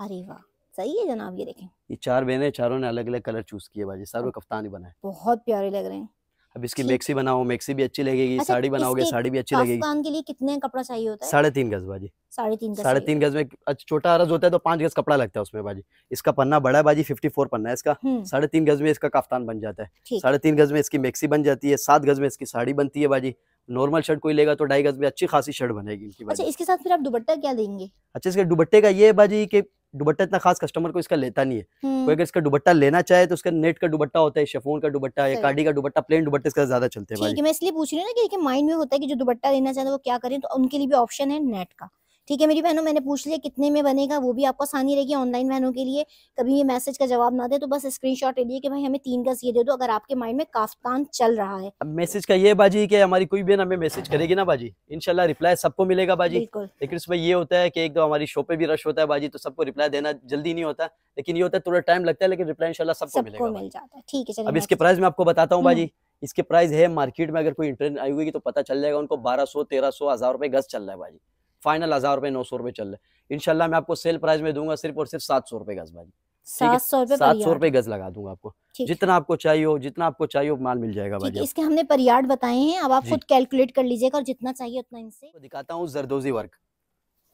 अरे वाह सही है जनाब ये देखें ये चार बहने चारों ने अलग अलग कलर चूज किए बाजी सारे कफ्तान ही बनाए बहुत प्यारे लग रहे हैं अब इसकी मैक्सी बनाओ मैक्सी भी अच्छी लगेगी अच्छा, साड़ी बनाओगे साड़ी भी अच्छी लगेगी के लिए कितने कपड़ा चाहिए होता है साढ़े तीन गज बाजी साढ़े तीन साढ़े तीन गज में अच्छा छोटा अरज होता है तो पांच गज कपड़ा लगता है उसमें बाजी इसका पन्ना बड़ा है बाजी फिफ्टी फोर पन्ना है इसका हम्म। साढ़े तीन गज में इसका काफ्तान बन जाता है साढ़े तीन गज में इसकी मैक्सी बन जाती है सात गज में इसकी साड़ी बनती है बाजी नॉर्मल शर्ट कोई लेगा तो ढाई गज में अच्छी खासी शर्ट बनेगी इनकी अच्छा इसके साथ फिर आप दुपट्टा क्या देंगे अच्छा इसके दुपट्टे का ये बाजी की दुबट्टा इतना खास कस्टमर को इसका लेता नहीं है कोई हम्म। अगर इसका दुबट्टा लेना चाहे तो उसका नेट का दुबट्टा होता है शेफोन का दुबट्टा या काडी का दुबट्टा प्लेन दुबट्टे इसका ज्यादा चलते हैं मैं इसलिए पूछ रही हूँ ना कि माइंड तो में होता है कि जो दुबट्टा लेना चाहते हैं तो वो क्या करें तो उनके लिए भी ऑप्शन है नेट का ठीक है मेरी बहनों मैंने पूछ लिया कितने में बनेगा वो भी आपको आसानी रहेगी ऑनलाइन बहनों के लिए कभी ये मैसेज का जवाब ना दे तो बस स्क्रीन शॉट ले लिए भाई हमें तीन गज ये दे दो अगर आपके माइंड में काफ्तान चल रहा है मैसेज का ये बाजी की हमारी कोई भी हमें मैसेज करेगी ना बाजी इनशाला रिप्लाई सबको मिलेगा बाजी लेकिन उसमें ये होता है की एक दो तो हमारी शो पे भी रश होता है बाजी तो सबको रिप्लाई देना जल्दी नहीं होता लेकिन ये होता है थोड़ा टाइम लगता है लेकिन रिप्लाई इनशाला सबको मिलेगा मिल जाता है ठीक है अब इसके प्राइस में आपको बताता हूँ बाजी हम्म। इसके प्राइस है मार्केट में अगर कोई इंटरनेट आई हुई तो पता चल जाएगा उनको बारह सौ तेरह सौ हजार रुपए गज चल रहा है भाजी फाइनल हजार रुपए नौ सौ रुपए चल रहे इनशाला मैं आपको सेल प्राइस में दूंगा सिर्फ और सिर्फ सात सौ रुपए गज भाई सात सौ रुपए सात सौ रुपए गज लगा दूंगा आपको जितना आपको चाहिए हो जितना आपको चाहिए हो माल मिल जाएगा भाई इसके हमने परियाड बताए हैं अब आप खुद कैलकुलेट कर लीजिएगा और जितना चाहिए उतना इनसे दिखाता हूँ जरदोजी वर्क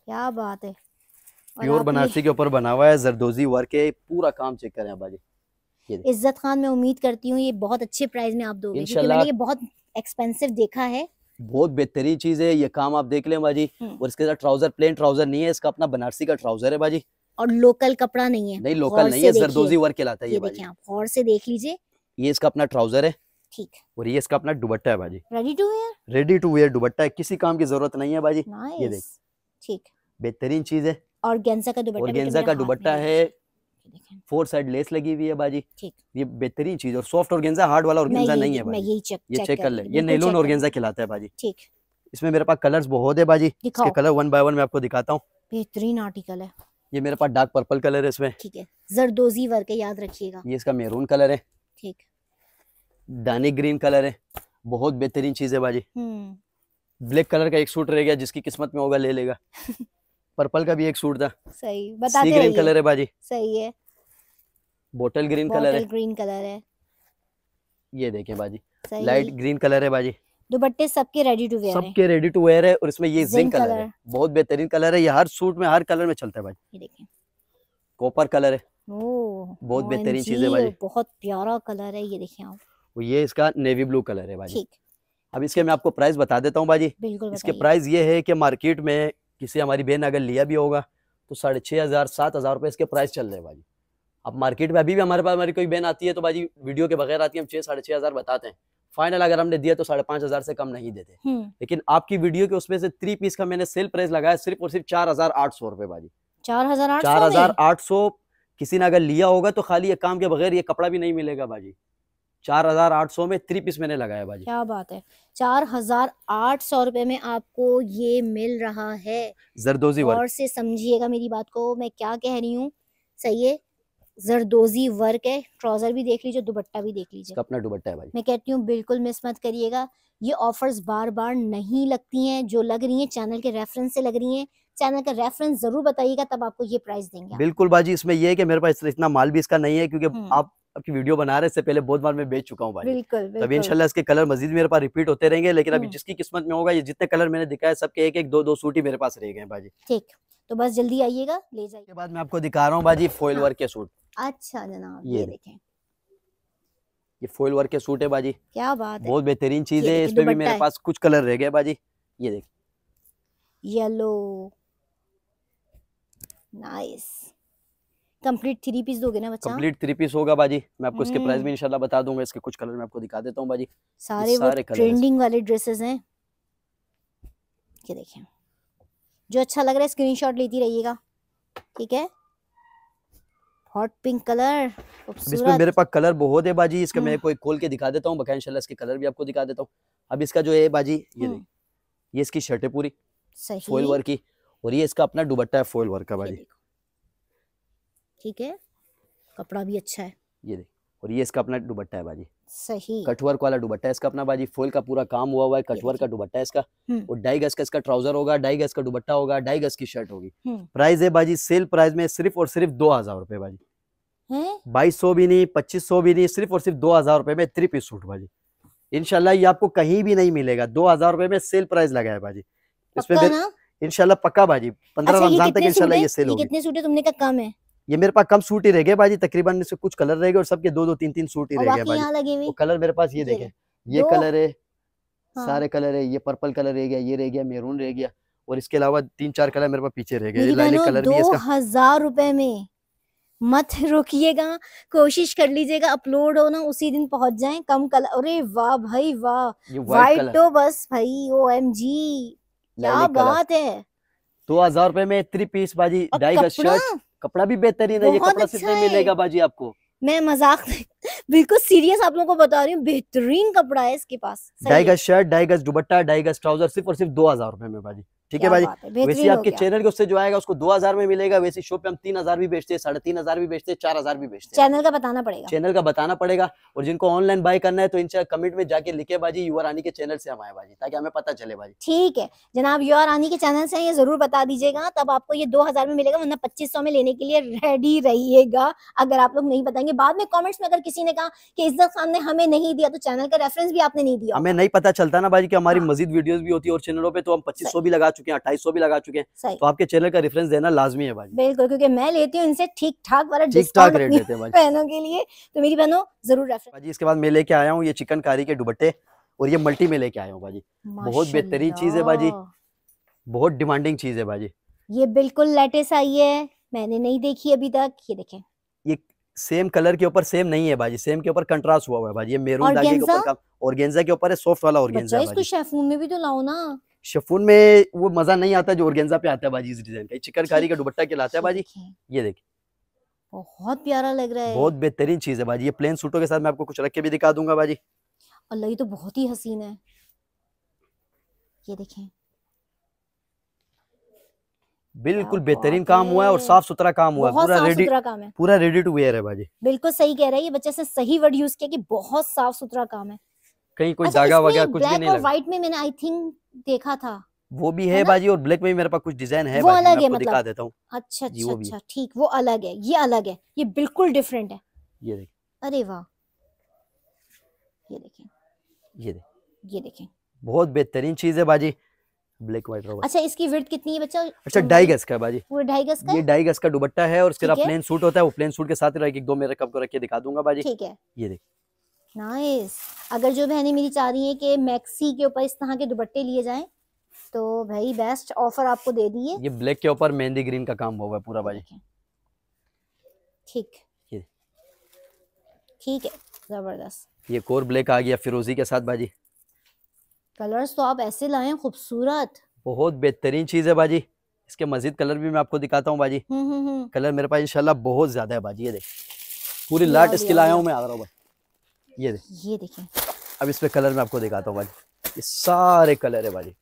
क्या बात है प्योर बनारसी के ऊपर बना हुआ है जरदोजी वर्क है पूरा काम चेक करें भाजी इज्जत खान मैं उम्मीद करती हूँ ये बहुत अच्छे प्राइस में आप दोगे क्योंकि मैंने ये बहुत एक्सपेंसिव देखा है बहुत बेहतरीन चीज है ये काम आप देख लें भाजी हम्म। और इसके साथ ट्राउजर प्लेन ट्राउजर नहीं है इसका अपना बनारसी का ट्राउजर है भाजी और लोकल कपड़ा नहीं है नहीं लोकल नहीं है जरदोजी वर्क कहलाता है ये आप और से देख लीजिए ये इसका अपना ट्राउजर है ठीक और ये इसका अपना दुबट्टा है भाजी ready to wear ready to wear दुबट्टा है किसी काम की जरूरत नहीं है भाजी ये देख ठीक बेहतरीन चीज है और गेंजा का दुबट्टा और गेंजा का दुबट्टा है फोर साइड लेस लगी हुई है बाजी ये बेहतरीन चीज और सॉफ्ट ऑर्गेंजा हार्ड वाला ऑर्गेंजा नहीं है चेक, ये चेक कर ले ये नेलोन ऑर्गेंजा खिलाता है बाजी ठीक इसमें मेरे पास कलर्स बहुत है बाजी इसके कलर वन बाय वन मैं आपको दिखाता हूँ बेहतरीन आर्टिकल है ये मेरे पास डार्क पर्पल कलर है इसमें ठीक है जरदोजी वर्क है याद रखिएगा ये इसका मेहरून कलर है ठीक दानी ग्रीन कलर है बहुत बेहतरीन चीज है बाजी हम्म। ब्लैक कलर का एक सूट रह गया जिसकी किस्मत में होगा ले लेगा [laughs] पर्पल का भी एक सूट था सही ग्रीन कलर है बाजी सही है बोटल ग्रीन कलर है ग्रीन कलर है ये देखे बाजी लाइट ग्रीन कलर है बाजी दुपट्टे सबके रेडी टू वेयर सबके रेडी टू वेयर है और इसमें ये जिंक कलर, कलर है बहुत बेहतरीन कलर है ये हर सूट में हर कलर में चलता है भाई देखिए कॉपर कलर है ओ बहुत बेहतरीन चीज है भाई बहुत प्यारा कलर है ये देखिए आप ये इसका नेवी ब्लू कलर है भाई ठीक अब इसके मैं आपको प्राइस बता देता हूँ भाजी इसके प्राइस ये है की मार्केट में किसी हमारी बहन अगर लिया भी होगा तो साढ़े छः हज़ार सात हज़ार रुपये इसके प्राइस चल रहे हैं भाजी अब मार्केट में अभी भी हमारे पास हमारी कोई बहन आती है तो भाजी वीडियो के बगैर आती है हम छः साढ़े छः हज़ार बताते हैं फाइनल अगर हमने दिया तो साढ़े पाँच हज़ार से कम नहीं देते हम्म। लेकिन आपकी वीडियो के उसमें से थ्री पीस का मैंने सेल प्राइस लगाया सिर्फ और सिर्फ चार हज़ार आठ सौ रुपये भाजी चार हज़ार चार हज़ार आठ सौ किसी ने अगर लिया होगा तो खाली ये काम के बगैर ये कपड़ा भी नहीं मिलेगा भाजी चार हजार आठ सौ में थ्री पीस मैंने लगाया भाजी क्या बात है चार हजार आठ सौ रूपए में आपको ये मिल रहा है जरदोजी वर्क और से समझिएगा मेरी बात को मैं क्या कह रही हूँ सही है जरदोजी वर्क है ट्राउजर भी देख लीजिए दुपट्टा भी देख लीजिए अपना दुपट्टा है भाई मैं कहती हूँ बिल्कुल मिस मत करिएगा ये ऑफर्स बार बार नहीं लगती हैं जो लग रही हैं चैनल के रेफरेंस से लग रही हैं चैनल का रेफरेंस जरूर बताइएगा तब आपको ये प्राइस देंगे बिल्कुल बाजी इसमें ये है कि मेरे पास इतना माल भी इसका नहीं है क्योंकि हम्म। आप आपकी वीडियो बना रहे इससे पहले बहुत बार मैं बेच चुका हूँ तो अभी इनशाला इसके कलर मजीद मेरे पास रिपीट होते रहेंगे लेकिन अभी जिसकी किस्मत में होगा ये जितने कलर मैंने दिखाया सबके एक एक दो दो सूट ही मेरे पास रह गए भाजी ठीक तो बस जल्दी आइएगा ले जाइए बाद में आपको दिखा रहा हूँ भाजी फोइल वर्क के सूट अच्छा जनाब ये देखें ये फोइल वर्क के सूट है बाजी क्या बात है बहुत बेहतरीन चीज है इसमें भी मेरे पास कुछ कलर रह गए बाजी ये देख yellow nice complete three piece दोगे ना बच्चा कंप्लीट थ्री पीस होगा बाजी मैं आपको इसके प्राइस हम्म। भी इंशाल्लाह बता दूंगा इसके कुछ कलर मैं आपको दिखा देता हूँ बाजी सारे, सारे ट्रेंडिंग वाले ड्रेसेस हैं ये देखें जो अच्छा लग रहा है स्क्रीनशॉट लेती रहिएगा ठीक है हॉट पिंक कलर इसमें मेरे पास कलर बहुत है बाजी इसका मैं हम्म। कोई खोल के दिखा देता हूँ बकाया इंशाल्लाह इसके कलर भी आपको दिखा देता हूँ अब इसका जो है बाजी ये हम्म। ये इसकी शर्ट है पूरी फॉइल वर्क की और ये इसका अपना दुबट्टा है फॉइल वर्क का बाजी ठीक है कपड़ा भी अच्छा है ये देख और ये इसका अपना दुबट्टा है बाजी सही कटवर्क वाला दुबट्टा है इसका अपना बाजी फुल का पूरा काम हुआ हुआ है कटवर्क का दुबट्टा है इसका हम्म। और ढाई गज का इसका ट्राउजर होगा ढाई गज का दुबट्टा होगा ढाई गज की शर्ट होगी हम्म। प्राइस है बाजी सेल प्राइस में सिर्फ और सिर्फ दो हजार रूपए बाजी बाईस सौ भी नहीं पच्चीस सौ भी नहीं सिर्फ और सिर्फ दो हजार रूपए में थ्री पीस सूट बाजी इनशाला आपको कहीं भी नहीं मिलेगा दो हजार रूपए में सेल प्राइस लगाया बाजी इसमें इनशाला पक्का बाजी पंद्रह अच्छा, रमजान तक इनशाला ये सेल होगी कितने सूट है तुमने का काम है ये मेरे पास कम सूट ही रह गए भाजी तकरीबन इसमें कुछ कलर रह गए और सबके दो दो तीन तीन सूट ही रह गए कलर मेरे पास ये देखे ये कलर है हाँ। सारे कलर है ये पर्पल कलर रह गया ये रह गया मेरून रह गया और इसके अलावा तीन चार कलर मेरे पास पीछे रह गए हजार रुपए में मत रोकिएगा कोशिश कर लीजिएगा अपलोड हो ना उसी दिन पहुंच जाए कम कलर अरे वाह भाई वाह वाइट तो बस भाई ओ एम जी क्या बात है दो हजार रुपए में थ्री पीस बाजी डाई गज शर्ट कपड़ा भी बेहतरीन है ये कपड़ा अच्छा कितने मिलेगा बाजी आपको मैं मजाक बिल्कुल सीरियस आप लोगों को बता रही हूँ बेहतरीन कपड़ा है इसके पास डाइगस शर्ट डाइगस गज दुपट्टा ट्राउजर सिर्फ और सिर्फ दो हजार रूपए में बाजी ठीक है भाई वैसे आपके चैनल के उससे जो आएगा उसको दो हजार में मिलेगा वैसे शो पे हम तीन हजार भी बेचते हैं साढ़े तीन हजार भी बेचते हैं चार हजार भी बेचते हैं चैनल का बताना पड़ेगा चैनल का बताना पड़ेगा और जिनको ऑनलाइन बाय करना है तो इनसे कमेंट में जाके लिखे भाजी युवा रानी के चैनल से हम आए भाजी ताकि हमें पता चले भाजी ठीक है जनाब युवा रानी के चैनल से ये जरूर बता दीजिएगा तब आपको ये दो में मिलेगा वरना पच्चीस में लेने के लिए रेडी रहिएगा अगर आप लोग नहीं बताएंगे बाद में कॉमेंट्स में अगर किसी ने कहा कि इज्जत खान ने हमें नहीं दिया तो चैनल का रेफरेंस भी आपने नहीं दिया हमें नहीं पता चलता ना भाजी की हमारी हाँ। मजीद वीडियो भी होती है और चैनलों पर तो हम पच्चीस भी लगा चुके हैं अट्ठाईस भी लगा चुके हैं तो आपके चैनल का रेफरेंस देना लाजमी है भाई बिल्कुल क्योंकि मैं लेती हूँ इनसे ठीक ठाक वाला ठीक ठाक रेट देते हैं बहनों के लिए तो मेरी बहनों जरूर भाजी इसके बाद मैं लेके आया हूँ ये चिकनकारी के दुबट्टे और ये मल्टी में लेके आया हूँ भाजी बहुत बेहतरीन चीज है भाजी बहुत डिमांडिंग चीज है भाजी ये बिल्कुल लेटेस्ट आई है मैंने नहीं देखी अभी तक ये देखें ये सेम कलर के ऊपर सेम नहीं है भाजी सेम के ऊपर कंट्रास्ट हुआ हुआ है भाजी ये मेरून धागे के ऊपर का ऑर्गेन्जा के ऊपर है सॉफ्ट वाला ऑर्गेन्जा इसको शेफून में भी तो लाओ ना शफून में वो मजा नहीं आता जो ऑर्गेन्जा पे आता है बाजी इस डिजाइन का चिकनकारी का दुपट्टा लाता है बाजी ये देखिए बहुत प्यारा लग रहा है बहुत बेहतरीन चीज है बाजी ये प्लेन सूटों के साथ मैं आपको कुछ रख के भी दिखा दूंगा बाजी अल्लाह ये तो बहुत ही हसीन है ये देखें बिल्कुल बेहतरीन काम हुआ है और साफ सुथरा काम हुआ है पूरा रेडी काम है पूरा रेडी टू वेयर है बाजी बिल्कुल सही कह रहा है ये बच्चे से सही वर्ड यूज किया कि बहुत साफ सुथरा काम है कहीं कोई अच्छा, वगैरह कुछ भी नहीं लगा व्हाइट में मैंने आई थिंक देखा था वो भी है, बाजी और ब्लैक में मेरे पास कुछ डिजाइन है वो अलग है मतलब देता हूँ अच्छा अच्छा, अच्छा ठीक वो अलग है ये अलग है ये बिल्कुल डिफरेंट है ये देखिए अरे वाह ये देखें ये देखें ये देखें बहुत बेहतरीन चीज है बाजी ब्लैक व्हाइट रबर अच्छा इसकी विड्थ कितनी है बच्चा अच्छा ढाई गज का बाजी वो ढाई गज का ये ढाई गज का दुपट्टा है और इसके प्लेन सूट होता है वो प्लेन सूट के साथ रहेगा एक दो मेरे कप को रख के दिखा दूंगा बाजी ठीक है ये देखिए नाइस अगर जो बहनें मेरी चाह रही हैं कि मैक्सी के ऊपर इस तरह के दुपट्टे लिए जाएं तो भाई बेस्ट ऑफर आपको दे दिए ये ब्लैक के ऊपर मेहंदी ग्रीन का काम हुआ है पूरा भाई ठीक ठीक है जबरदस्त ये कोर ब्लैक आ गया फिरोजी के साथ भाजी कलर्स तो आप ऐसे लाए खूबसूरत बहुत बेहतरीन चीज है भाजी इसके मजीद कलर भी मैं आपको दिखाता हूँ भाजी कलर हम्म, हम्म, हम्म। मेरे पास इंशाल्लाह बहुत ज्यादा है भाजी ये देख पूरी लाट इसकी लाया हूँ मैं आ रहा हूँ ये दे। ये देखिए अब इस पे कलर में आपको दिखाता हूँ भाजी ये सारे कलर है भाजी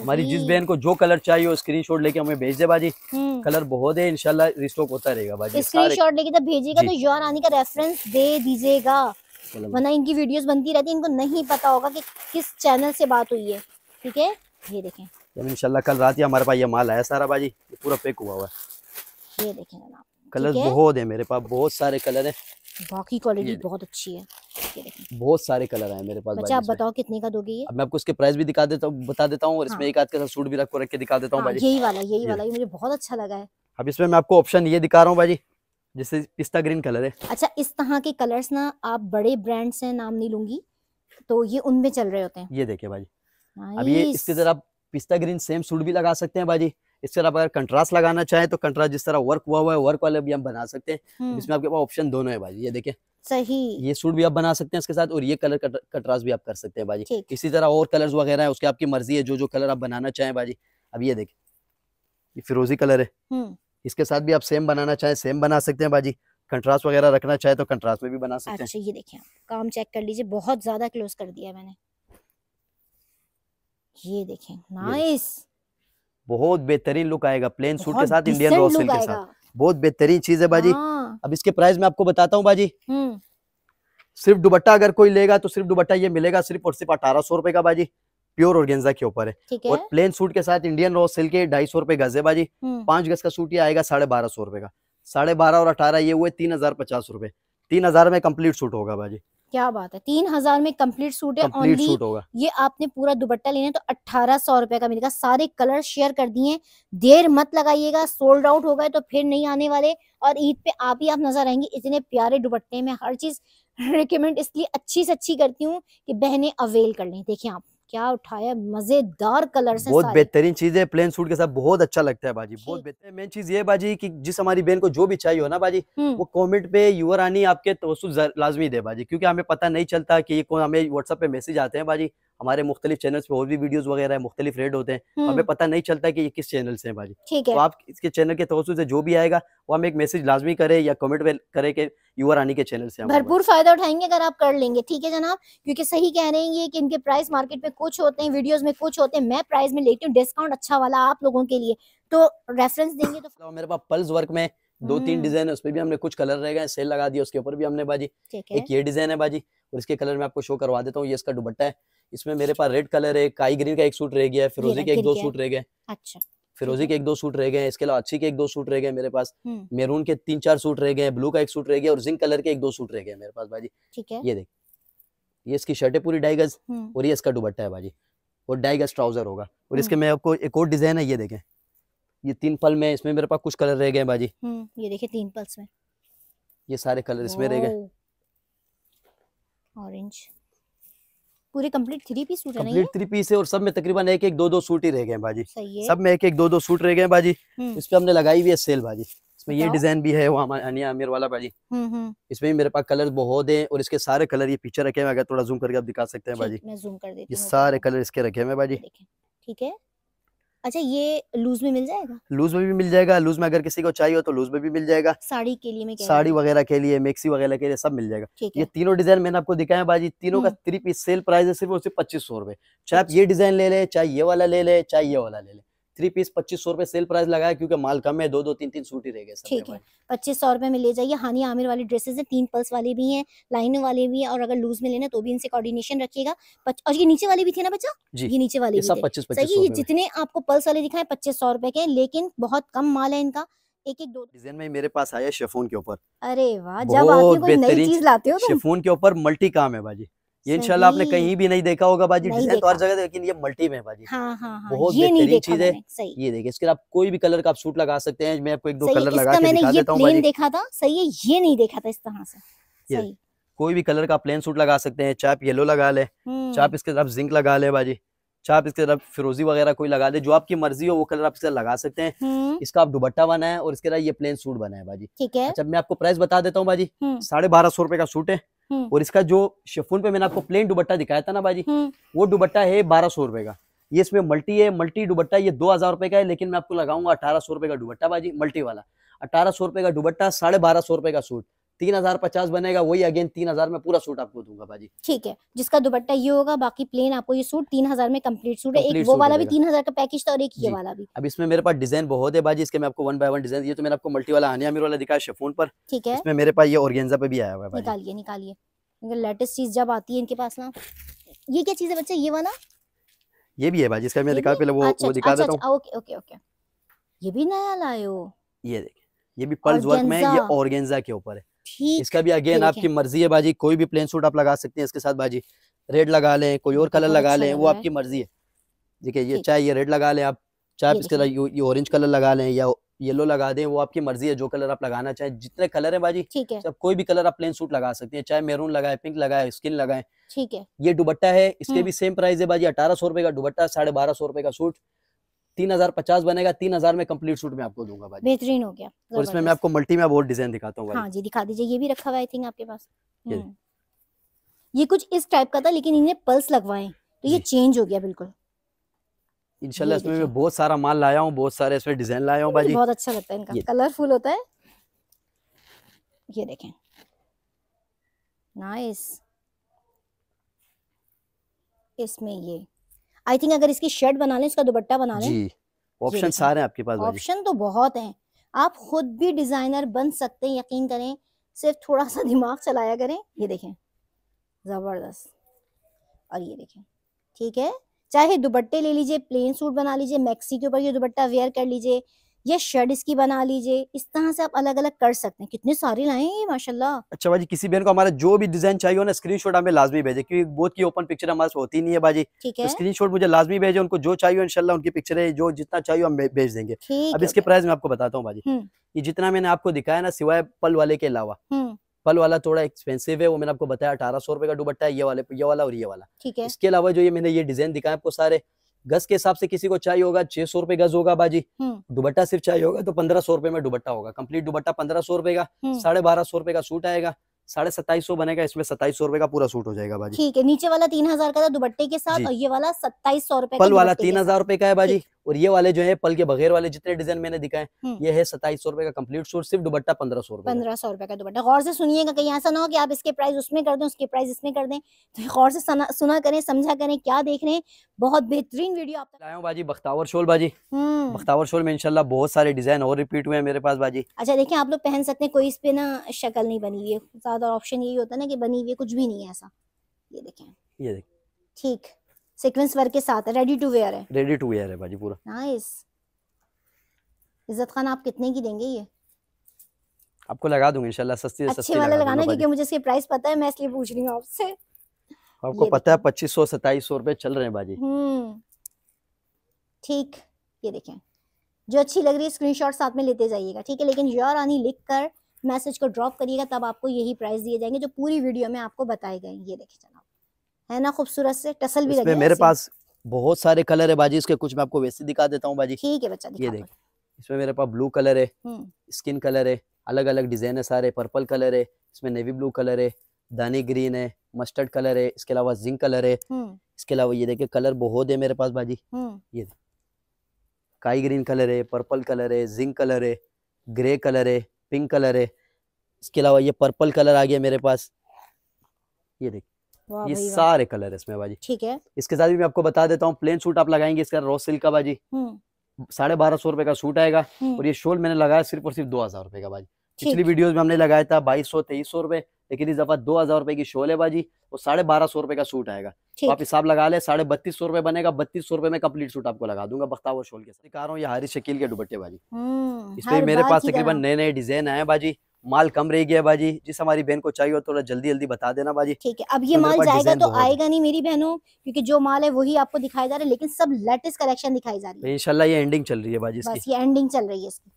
हमारी जिस बहन को जो कलर चाहिए वो स्क्रीन शॉट लेके हमें भेज दे भाजी हम्म। कलर बहुत है इनशाला रिस्टॉक होता रहेगा भाजी स्क्रीन शॉट लेके जब भेजिएगा तो जॉन आने का रेफरेंस दे दीजिएगा वरना इनकी वीडियोस बनती रहती है इनको नहीं पता होगा कि किस चैनल से बात हुई है ठीक है ये देखें इनशाला कल रात ही हमारे पास ये माल आया सारा भाजी पूरा पैक हुआ हुआ है ये देखें जनाब कलर बहुत है मेरे पास बहुत सारे कलर है बाकी क्वालिटी बहुत अच्छी है बहुत सारे कलर आए मेरे पास अच्छा आप बताओ कितने का दोगे ये अब मैं आपको इसके प्राइस भी दिखा देता हूँ बता देता हूँ और इसमें हाँ। एक आध का सूट भी रखो रख के दिखा देता हूँ हाँ, यही वाला यही वाला मुझे बहुत अच्छा लगा है अब इसमें मैं आपको ऑप्शन ये दिखा रहा हूँ भाजी जैसे पिस्ता ग्रीन कलर है अच्छा इस तरह के कलर्स ना आप बड़े ब्रांड से नाम नहीं लूंगी तो ये उनमें चल रहे होते हैं ये देखिए भाजी हाँ, अब ये इसके जरा पिस्ता ग्रीन सेम सूट भी लगा सकते हैं भाजी इसके अलावा अगर कंट्रास्ट लगाना चाहें तो कंट्रास्ट जिस तरह वर्क हुआ हुआ है वर्क वाले भी हम बना सकते हैं इसमें हम्म। आपके पास ऑप्शन दोनों है भाई ये देखें सही ये सूट भी आप बना सकते हैं इसके साथ और ये कलर कंट्रास्ट भी आप कर सकते हैं भाजी इसी तरह और कलर वगैरह है उसकी आपकी मर्जी है जो जो कलर आप बनाना चाहें भाजी अब ये देखिए ये फिरोजी कलर है हम्म। इसके साथ भी आप सेम बनाना चाहें सेम बना सकते हैं भाजी कंट्रास्ट वगैरह रखना चाहे तो कंट्रास्ट में भी बना सकते हैं अच्छा, ये देखिए काम चेक कर लीजिए बहुत ज्यादा क्लोज कर दिया मैंने ये देखें नाइस बहुत बेहतरीन लुक आएगा प्लेन सूट के साथ इंडियन रोज सिल्क के साथ बहुत बेहतरीन चीज है बाजी हाँ। अब इसके प्राइस में आपको बताता हूँ बाजी हम्म। सिर्फ दुबट्टा अगर कोई लेगा तो सिर्फ दुबट्टा ये मिलेगा सिर्फ और सिर्फ अठारह सौ रुपए का बाजी प्योर गेंजा के ऊपर है और प्लेन सूट के साथ इंडियन रोज सिल्क के ढाई सौ रुपए गज है बाजी हम्म। पांच गज का सूट ये आएगा साढ़े बारह सौ रुपए का साढ़े बारह और अठारह ये हुए तीन हजार पचास रुपए तीन हजार में कम्प्लीट सूट होगा बाजी क्या बात है तीन हजार में कंप्लीट सूट है ओनली ये आपने पूरा दुपट्टा लेना है तो अट्ठारह सौ रुपए का मिलेगा सारे कलर शेयर कर दिए देर मत लगाइएगा सोल्ड आउट हो गए तो फिर नहीं आने वाले और ईद पे आप ही आप नजर आएंगे इतने प्यारे दुपट्टे में हर चीज रिकमेंड इसलिए अच्छी से अच्छी करती हूँ कि बहने अवेल कर लें देखिए आप क्या उठाया मजेदार कलर से बहुत बेहतरीन चीज है प्लेन सूट के साथ बहुत अच्छा लगता है बाजी बहुत बेहतरीन मेन चीज ये बाजी कि जिस हमारी बहन को जो भी चाहिए हो ना बाजी हम्म। वो कमेंट पे यूर आनी आपके तो लाजमी दे बाजी क्योंकि हमें पता नहीं चलता कि हमें व्हाट्सएप पे मैसेज आते हैं बाजी हमारे मुख्तलिफ चैनल पे और भी वीडियोस वगैरह मुख्तलिफ रेट होते हैं तो हमें हम्म। पता नहीं चलता कि ये किस चैनल से है भाजी ठीक है तो आप इसके चैनल के तौर से जो भी आएगा वो हम एक मैसेज लाजमी करें या कमेंट में करें कि युवा रानी के चैनल से भरपूर फायदा उठाएंगे अगर आप कर लेंगे ठीक है जनाब क्योंकि सही कह रहे हैं ये कि इनके प्राइस मार्केट में कुछ होते हैं वीडियोस में कुछ होते हैं मैं प्राइस में लेती हूँ डिस्काउंट अच्छा वाला आप लोगों के लिए तो रेफरेंस देंगे तो मेरे पास पल्स वर्क में दो तीन हम्म। डिजाइन है उस पर भी हमने कुछ कलर रहेगा सेल लगा दिया उसके ऊपर भी हमने बाजी एक ये डिजाइन है बाजी और इसके कलर में आपको शो करवा देता हूँ ये इसका दुबट्टा है इसमें मेरे पास रेड कलर है काई ग्रीन का एक सूट रह गया है फिरोजी के एक दो सूट रह गए अच्छा फिरोजी के एक दो सूट रह गए इसके अलावा अच्छी के एक दो सूट रह गए मेरे पास हम्म। मेरून के तीन चार सूट रह गए ब्लू का एक सूट रह गया और जिंक कलर के एक दो सूट रह गए मेरे पास भाजी ठीक है ये देख ये इसकी शर्ट है पूरी डाइगज हम्म। और ये इसका दुबट्टा है भाजी और डाइगज ट्राउजर होगा और इसके मैं आपको एक और डिजाइन है ये देखें ये तीन पल में इसमें मेरे पास कुछ कलर रह गए बाजी हम्म, ये देखिए तीन पल्स में ये सारे कलर इसमें रह गए ऑरेंज पूरे कंप्लीट थ्री पीस सूट है कंप्लीट थ्री पीस है और सब में तकरीबन एक एक दो दो सूट ही रह गए बाजी सब में एक एक दो दो सूट रह गए बाजी हम्म। इस पे हमने लगाई हुई है सेल बाजी इसमें ये डिजाइन भी है वो हमारे अनिया आमिर वाला बाजी हम्म, इसमें भी मेरे पास कलर बहुत है और इसके सारे कलर ये पीछे रखे हुए अगर थोड़ा जूम करके आप दिखा सकते हैं बाजी मैं जूम कर देती ये सारे कलर इसके रखे हुए बाजी ठीक है अच्छा ये लूज में मिल जाएगा लूज में भी मिल जाएगा लूज में अगर किसी को चाहिए तो लूज में भी मिल जाएगा साड़ी के लिए में साड़ी वगैरह के लिए मेक्सी वगैरह के लिए सब मिल जाएगा ये तीनों डिजाइन मैंने आपको दिखाया बाजी तीनों का हम्म। थ्री पीस सेल प्राइस है सिर्फ और सिर्फ पच्चीस सौ रुपए चाहे आप ये डिजाइन ले लें चाहे ये वाला ले लें चाहे ये वाला ले लें थ्री पीस पच्चीस सौ रुपए सेल प्राइस लगाया क्योंकि माल कम है दो दो तीन तीन सूट ही रह गए ठीक है पच्चीस सौ रुपए में ले जाइए हानी आमिर वाली ड्रेसेस है तीन पल्स वाले भी हैं लाइनों वाले भी हैं और अगर लूज में लेना तो भी इनसे कोऑर्डिनेशन रखिएगा और ये नीचे वाले भी थे ना बच्चा ये नीचे वाले सब पच्चीस सही ये जितने आपको पल्स वाले दिखाए पच्चीस सौ रुपए के लेकिन बहुत कम माल है इनका एक एक दो डिजाइन में मेरे पास आया शेफोन के ऊपर अरे वाह जब आते हो कोई नई चीज लाते हो शेफोन के ऊपर मल्टी काम है भाजी ये इनशाला आपने कहीं भी नहीं देखा होगा बाजी डिजाइन तो हर जगह लेकिन ये मल्टी में बाजी हाँ, हाँ, हाँ, बहुत बेहतरीन चीज है ये देखिए इसके आप कोई भी कलर का आप सूट लगा सकते हैं मैं आपको एक दो कलर लगा देखा था सही है ये नहीं देखा था इस तरह से कोई भी कलर का प्लेन सूट लगा सकते हैं चाहे आप येलो लगा ले चाहे आप हम्म। इसके साथ जिंक लगा ले बाजी चाहे आप इसके तरफ फिरोजी वगैरह कोई लगा दे जो आपकी मर्जी हो वो कलर आप इसका लगा सकते हैं हम्म। इसका आप दुबट्टा बनाए और इसके ये प्लेन सूट है भाजी ठीक है अच्छा मैं आपको प्राइस बता देता हूँ भाजी हम्म। साढ़े बारह सौ रुपए का सूट है हम्म। और इसका जो शिफोन पे मैंने आपको प्लेन दुबट्टा दिखाया था ना भाजी वो दुबट्टा है बारह सौ रुपए का ये इसमें मल्टी है मल्टी दुबट्टा ये दो हजार रुपए का है लेकिन मैं आपको लगाऊंगा अठारह सौ रुपए का दुबट्टा भाजी मल्टी वाला अठारह सौ रुपए का दुबट्टा साढ़े बारह सौ रुपए का सूट तीन हजार पचास बनेगा वही अगेन तीन हजार में पूरा सूट आपको दूंगा भाजी ठीक है जिसका दुपट्टा ये होगा बाकी प्लेन आपको ये सूट तीन हजार में कम्प्लीट सूट है एक वो वाला भी तीन हजार का पैकेज था और एक ये वाला भी अब इसमें मेरे पास डिजाइन बहुत है भाजी इसके मैं आपको वन बाय वन डिजाइन ये तो मैंने आपको मल्टी वाला आने वाला दिखा शेफोन पर ठीक है इसमें मेरे पास ये ऑर्गेंजा पे भी आया हुआ है निकालिए निकालिए लेटेस्ट चीज जब आती है इनके पास ना ये क्या चीज है बच्चा ये वाला ये भी है भाजी इसका मैं दिखा पहले वो अच्छा, वो दिखा अच्छा, देता हूं अच्छा, ओके ओके ओके ये भी नया लाए हो ये देख ये भी पल्स वर्क में ये ऑर्गेंजा के ऊपर है इसका भी अगेन आपकी मर्जी है बाजी कोई भी प्लेन सूट आप लगा सकते हैं इसके साथ बाजी रेड लगा लें कोई और कलर तो लगा अच्छा लें वो आपकी मर्जी है ठीक है ये चाहे ये रेड लगा लें आप चाहे इसके ये ऑरेंज कलर लगा लें या येलो लगा दें वो आपकी मर्जी है जो कलर आप लगाना चाहे जितने कलर है बाजी ठीक है कोई भी कलर आप प्लेन सूट लगा सकते हैं चाहे मेरून लगाए पिंक लगाए स्किन लगाए ठीक है ये दुबट्टा है इसके हम्म। भी सेम प्राइस है बाजी अठारह सौ रुपए का दुबट्टा साढ़े बारह सौ रुपए का सूट तीन हजार पचास बनेगा तीन हजार में कंप्लीट सूट में आपको दूंगा भाई बेहतरीन हो गया और इसमें मैं आपको मल्टी में बहुत डिजाइन दिखाता हूँ हाँ जी दिखा दीजिए ये भी रखा हुआ आई थिंक आपके पास ये हम्म। कुछ इस टाइप का था लेकिन इन्हें पल्स लगवाए तो ये चेंज हो गया बिल्कुल इनशाला इसमें मैं बहुत सारा माल लाया हूँ बहुत सारे इसमें डिजाइन लाया हूँ बहुत अच्छा लगता है इनका कलरफुल होता है ये देखें नाइस इसमें ये आई थिंक अगर इसकी शर्ट बना लें इसका दुपट्टा बना लें ऑप्शन सारे हैं आपके पास ऑप्शन तो बहुत हैं आप खुद भी डिजाइनर बन सकते हैं यकीन करें सिर्फ थोड़ा सा दिमाग चलाया करें ये देखें जबरदस्त और ये देखें ठीक है चाहे दुपट्टे ले लीजिए प्लेन सूट बना लीजिए मैक्सी के ऊपर ये दुपट्टा वेयर कर लीजिए या शर्ट इसकी बना लीजिए इस तरह से आप अलग अलग कर सकते हैं कितने सारे लाए हैं माशाल्लाह अच्छा भाजी किसी बहन को हमारा जो भी डिजाइन चाहिए हो ना स्क्रीनशॉट हमें लाजमी भेजे क्योंकि बहुत की ओपन पिक्चर हमारे होती नहीं है भाजी ठीक तो है तो स्क्रीनशॉट मुझे लाजमी भेजे उनको जो चाहिए इनशाला उनकी पिक्चर है जो जितना चाहिए हम भेज देंगे अब इसके प्राइस में आपको बताता हूँ भाजी हम्म। ये जितना मैंने आपको दिखाया ना सिवाय पल वाले के अलावा हम्म। पल वाला थोड़ा एक्सपेंसिव है वो मैंने आपको बताया अठारह सौ रुपए का दुपट्टा है ये वाले ये वाला और ये वाला ठीक है इसके अलावा जो ये मैंने ये डिजाइन दिखाया आपको सारे गज के हिसाब से किसी को चाहिए होगा छह सौ रुपए गज होगा बाजी हम्म। दुबट्टा सिर्फ चाहिए होगा तो पंद्रह सौ रुपए में दुबट्टा होगा कंप्लीट दुबट्टा पंद्रह सौ रुपए का हम्म। साढ़े बारह सौ रुपए का सूट आएगा साढ़े सताईस सौ बनेगा इसमें सत्ताईस सौ रुपए का पूरा सूट हो जाएगा बाजी ठीक है नीचे वाला तीन हजार का दुबट्टे के साथ और ये वाला सत्ताईस सौ रुपए पल वाला तीन हजार रुपए का है बाजी और ये वाले जो है पल के बगैर वाले जितने डिजाइन मैंने दिखाए हम्म। ये है सताईस सौ रुपए का कंप्लीट सूट सिर्फ दुपट्टा पंद्रह सौ रुपए पंद्रह सौ रुपए का दुपट्टा गौर से सुनिएगा कहीं ऐसा ना हो कि आप इसके प्राइस उसमें कर दें उसके प्राइस इसमें कर दें तो गौर से सुना करें समझा करें क्या देख रहे हैं बहुत बेहतरीन वीडियो आप लाया हूँ बाजी बख्तावर शोल बाजी हम्म। बख्तावर शोल में इनशाला बहुत सारे डिजाइन और रिपीट हुए हैं मेरे पास बाजी अच्छा देखिये आप लोग पहन सकते हैं कोई इस पे ना शक्ल नहीं बनी हुई है ज्यादा ऑप्शन यही होता है ना कि बनी हुई कुछ भी नहीं है ऐसा ये देखें ये देखें ठीक सीक्वेंस वर्क के साथ है रेडी टू वेयर है रेडी टू वेयर है भाजी पूरा नाइस इज्जत खान आप कितने की देंगे ये आपको लगा दूंगी इंशाल्लाह सस्ती अच्छे सस्ती वाला लगाना क्योंकि मुझे इसके प्राइस पता है मैं इसलिए पूछ रही हूं आपसे आपको पता है 2500 सौ रुपए चल रहे हैं बाजी हम्म ठीक ये देखें जो अच्छी लग रही है स्क्रीनशॉट साथ में लेते जाइएगा ठीक है लेकिन योर आनी लिख कर मैसेज को ड्रॉप करिएगा तब आपको यही प्राइस दिए जाएंगे जो पूरी वीडियो में आपको बताए गए ये देखें जनाब है ना खूबसूरत से टसल भी लगे मेरे पास बहुत सारे कलर है बाजी इसके कुछ मैं आपको वैसे दिखा देता हूँ बाजी ठीक है बच्चा ये देखिए इसमें मेरे पास ब्लू कलर है स्किन कलर है अलग अलग डिजाइन है सारे पर्पल कलर है इसमें नेवी ब्लू कलर है दानी ग्रीन है मस्टर्ड कलर है इसके अलावा जिंक कलर है इसके अलावा ये देखिए कलर बहुत है मेरे पास बाजी ये काई ग्रीन कलर है पर्पल कलर है जिंक कलर है ग्रे कलर है पिंक कलर है इसके अलावा ये पर्पल कलर आ गया मेरे पास ये देख ये सारे कलर है इसमें भाजी ठीक है इसके साथ भी मैं आपको बता देता हूँ प्लेन सूट आप लगाएंगे इसका रॉ सिल्क का भाजी हम्म। साढ़े बारह सौ रुपए का सूट आएगा हम्म। और ये शोल मैंने लगाया सिर्फ और सिर्फ दो हजार रुपए का भाजी पिछली वीडियो में हमने लगाया था बाईस सौ तेईस सौ रुपए लेकिन इस दफा दो हजार रुपए की शोल है भाजी और साढ़े बारह सौ रुपए का सूट आएगा तो आप हिसाब लगा ले साढ़े बत्तीस सौ रुपए बनेगा बत्तीस सौ रुपए में कंप्लीट सूट आपको लगा दूंगा हुआ शोल के साथ दिखा ये हारिस शकील के दुबट्टे भाजी हम्म, इसमें मेरे पास तकरीबन नए नए डिजाइन आए बाजी माल कम रह गया भाजी जिस हमारी बहन को चाहिए थोड़ा तो जल्दी जल्दी बता देना भाजी ठीक है अब ये तो माल जाएगा तो आएगा नहीं मेरी बहनों क्योंकि जो माल है वही आपको दिखाया जा रहा है लेकिन सब लेटेस्ट कलेक्शन दिखाई जा रही है तो इनशाला ये एंडिंग चल रही है भाजी बस ये एंडिंग चल रही है इसकी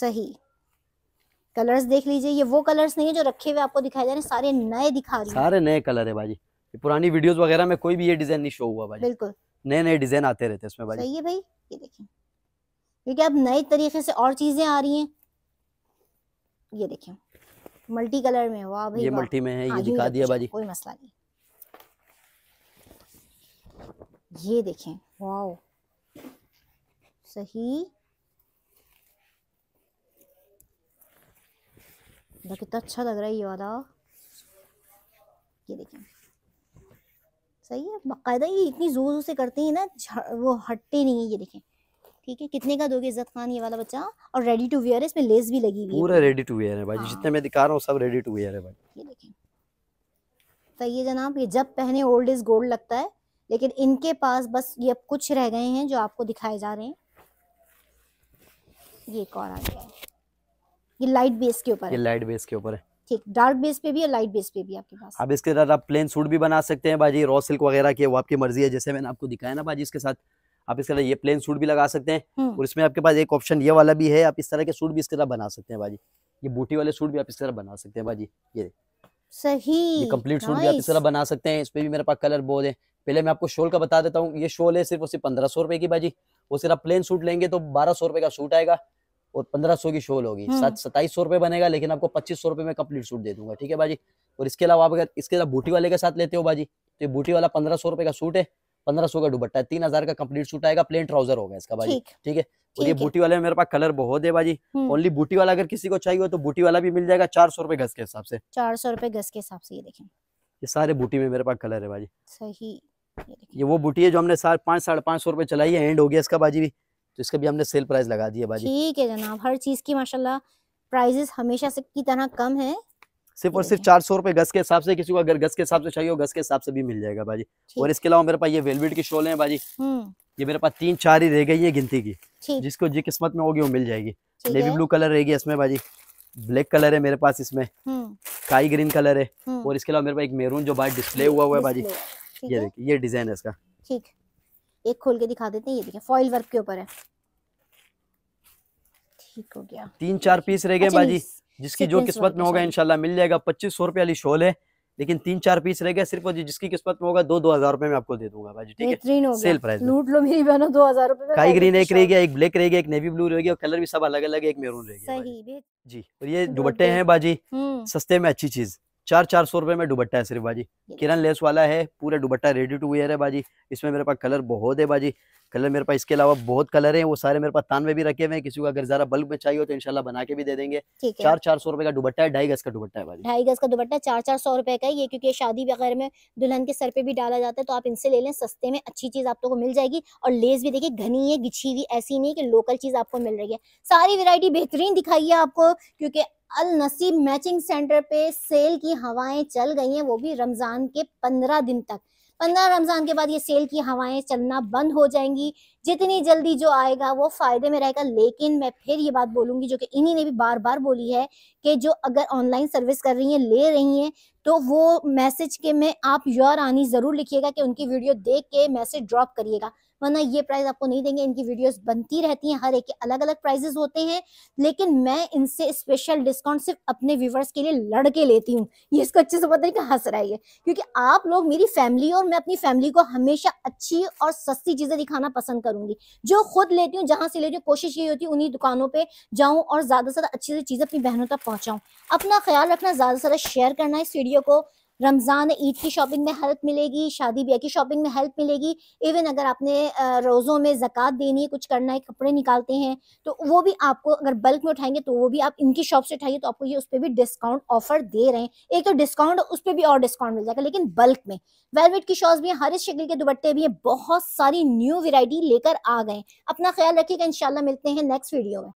सही कलर्स देख लीजिए ये वो कलर्स नहीं है जो रखे हुए आपको दिखाई जा रहे हैं सारे नए दिखा रहे हैं सारे नए कलर है भाजी पुरानी वीडियोस वगैरह में कोई भी ये डिजाइन नहीं शो हुआ भाजी बिल्कुल नए नए डिजाइन आते रहते हैं इसमें भाई सही है भाई ये देखिए क्योंकि अब नए तरीके से और चीजें आ रही हैं ये देखिए मल्टी कलर में वाह भाई ये मल्टी में है ये दिखा दिया बाजी कोई मसला नहीं ये देखें वाओ सही कितना अच्छा लग रहा है ये वाला ये देखें सही है बाकायदा ये इतनी जोर जोर से करते हैं ना वो हटते नहीं है ये देखें ठीक है कितने का दोगे इज्जत खान ये वाला बच्चा और रेडी टू वेयर है इसमें लेस भी लगी हुई पूरा रेडी टू वेयर है भाई हाँ। जितने मैं दिखा रहा हूँ सब रेडी टू वेयर है भाई ये देखिए तो ये जनाब ये जब पहने ओल्ड इज गोल्ड लगता है लेकिन इनके पास बस ये अब कुछ रह गए हैं जो आपको दिखाए जा रहे हैं ये एक और आ गया ये लाइट बेस के ऊपर ये लाइट बेस के ऊपर है ठीक डार्क बेस पे भी और लाइट बेस पे भी आपके पास अब इसके साथ आप प्लेन सूट भी बना सकते हैं बाजी रॉ सिल्क वगैरह के वो आपकी मर्जी है जैसे मैंने आपको दिखाया ना बाजी इसके साथ आप इसके ये प्लेन सूट भी लगा सकते हैं हम्म। और इसमें आपके पास एक ऑप्शन ये वाला भी है आप इस तरह के सूट भी इसके तरह बना सकते हैं भाजी ये बूटी वाले सूट भी आप इस तरह बना सकते हैं भाजी ये सही कम्प्लीट सूट भी आप इस तरह बना सकते हैं इसमें भी मेरे पास कलर बहुत है पहले मैं आपको शोल का बता देता हूँ ये शोल है सिर्फ और सिर्फ पंद्रह सौ रुपए की भाजी और सिर्फ प्लेन सूट लेंगे तो बारह सौ रुपए का सूट आएगा और पंद्रह सौ की शोल होगी हम्म। सत्ताईस सौ रुपए बनेगा लेकिन आपको पच्चीस सौ रुपए में कंप्लीट सूट दे दूंगा ठीक है भाजी और इसके अलावा आप अगर इसके अलावा बूटी वाले के साथ लेते हो भाजी तो ये बूटी वाला पंद्रह सौ रुपए का सूट है पंद्रह सौ का दुबट्टा है तीन हजार का कंप्लीट सूट आएगा प्लेन ट्राउजर होगा इसका भाजी ठीक है और ये बूटी वाले मेरे पास कलर बहुत है भाजी ओनली बूटी वाला अगर किसी को चाहिए तो बूटी वाला भी मिल जाएगा चार सौ रुपए गज के हिसाब से चार सौ रुपए गज के हिसाब से ये देखें ये सारे बूटी में मेरे पास कलर है भाजी सही ये वो बूटी है जो हमने साढ़े साढ़े पांच सौ रुपए चलाई है एंड हो गया इसका भाजी भी तो इसका भी हमने सेल प्राइस लगा दिया भाजी ठीक है जनाब हर चीज की माशाल्लाह प्राइजेस हमेशा से की तरह कम है सिर्फ और तो सिर्फ चार सौ रुपए गज के हिसाब से किसी को अगर गज के हिसाब से चाहिए हो गज के हिसाब से भी मिल जाएगा भाजी और इसके अलावा मेरे पास ये वेलवेट की शॉल है भाजी हम्म। ये मेरे पास तीन चार ही रह गई है गिनती की जिसको जी किस्मत में होगी वो मिल जाएगी नेवी ब्लू कलर रहेगी इसमें भाजी ब्लैक कलर है मेरे पास इसमें काई ग्रीन कलर है हम्म। और इसके अलावा मेरे पास एक मेरून जो बाहर डिस्प्ले हुआ हुआ है भाजी ये देखिए ये डिजाइन है इसका ठीक एक खोल के दिखा देते हैं ये देखिए फॉइल वर्क के ऊपर है ठीक हो गया तीन चार पीस रह गए अच्छा, भाजी जिसकी जो किस्मत में होगा इनशाला मिल जाएगा पच्चीस सौ रुपए वाली शॉल है लेकिन तीन चार पीस रह गया सिर्फ जिसकी किस्मत में होगा दो दो हजार रुपए में आपको दे दूंगा भाई ठीक है सेल प्राइस लूट लो मेरी बहनों दो हजार रुपए काई ग्रीन एक रह गया एक ब्लैक रह गया एक नेवी ब्लू रह गया और कलर भी सब अलग अलग एक मेरून रह गया जी और ये दुबट्टे हैं बाजी हम्म। सस्ते में अच्छी चीज चार चार सौ रुपए में दुबट्टा है सिर्फ बाजी किरण लेस वाला है पूरा दुबट्टा रेडी टू वेयर है बाजी इसमें मेरे पास कलर बहुत है बाजी कलर मेरे पास इसके अलावा बहुत कलर है वो सारे मेरे पास तान में भी रखे हुए हैं किसी को अगर जरा बल्ब में चाहिए हो तो इनशाला बना के भी दे देंगे चार चार सौ रुपए का दुबट्टा है ढाई गज का दुबट्टा है ढाई गज का दुबट्टा चार चार सौ रुपए का ये क्योंकि शादी वगैरह में दुल्हन के सर पे भी डाला जाता है तो आप इनसे ले लें सस्ते में अच्छी चीज आप लोग को मिल जाएगी और लेस भी देखिए घनी है गिछी हुई ऐसी नहीं की लोकल चीज आपको मिल रही है सारी वेरायटी बेहतरीन दिखाई है आपको क्योंकि अल नसीब मैचिंग सेंटर पे सेल की हवाएं चल गई हैं वो भी रमज़ान के पंद्रह दिन तक पंद्रह रमज़ान के बाद ये सेल की हवाएं चलना बंद हो जाएंगी जितनी जल्दी जो आएगा वो फ़ायदे में रहेगा लेकिन मैं फिर ये बात बोलूंगी जो कि इन्हीं ने भी बार बार बोली है कि जो अगर ऑनलाइन सर्विस कर रही हैं ले रही हैं तो वो मैसेज के में आप योर आनी ज़रूर लिखिएगा कि उनकी वीडियो देख के मैसेज ड्रॉप करिएगा वरना ये प्राइस आपको नहीं देंगे इनकी वीडियोस बनती रहती हैं हर एक के अलग अलग प्राइजेस होते हैं लेकिन मैं इनसे स्पेशल डिस्काउंट सिर्फ अपने व्यूवर्स के लिए लड़के लेती हूँ ये इसको अच्छे से पता नहीं हंस रहा है क्योंकि आप लोग मेरी फैमिली और मैं अपनी फैमिली को हमेशा अच्छी और सस्ती चीजें दिखाना पसंद करूंगी जो खुद लेती हूँ जहां से लेती हूँ कोशिश ये होती है उन्हीं दुकानों पर जाऊँ और ज्यादा से ज्यादा अच्छी से चीजें अपनी बहनों तक पहुंचाऊँ अपना ख्याल रखना ज्यादा से ज्यादा शेयर करना इस वीडियो को रमज़ान ईद की शॉपिंग में हेल्प मिलेगी शादी ब्याह की शॉपिंग में हेल्प मिलेगी इवन अगर आपने रोज़ों में जक़ात देनी है कुछ करना है कपड़े निकालते हैं तो वो भी आपको अगर बल्क में उठाएंगे तो वो भी आप इनकी शॉप से उठाइए तो आपको ये उस पर भी डिस्काउंट ऑफर दे रहे हैं एक तो डिस्काउंट उस पर भी और डिस्काउंट मिल जाएगा लेकिन बल्क में वेलवेट की शॉज भी हर इस शक्ल के दुपट्टे भी हैं बहुत सारी न्यू वेराइटी लेकर आ गए अपना ख्याल रखिएगा इनशाला मिलते हैं नेक्स्ट वीडियो में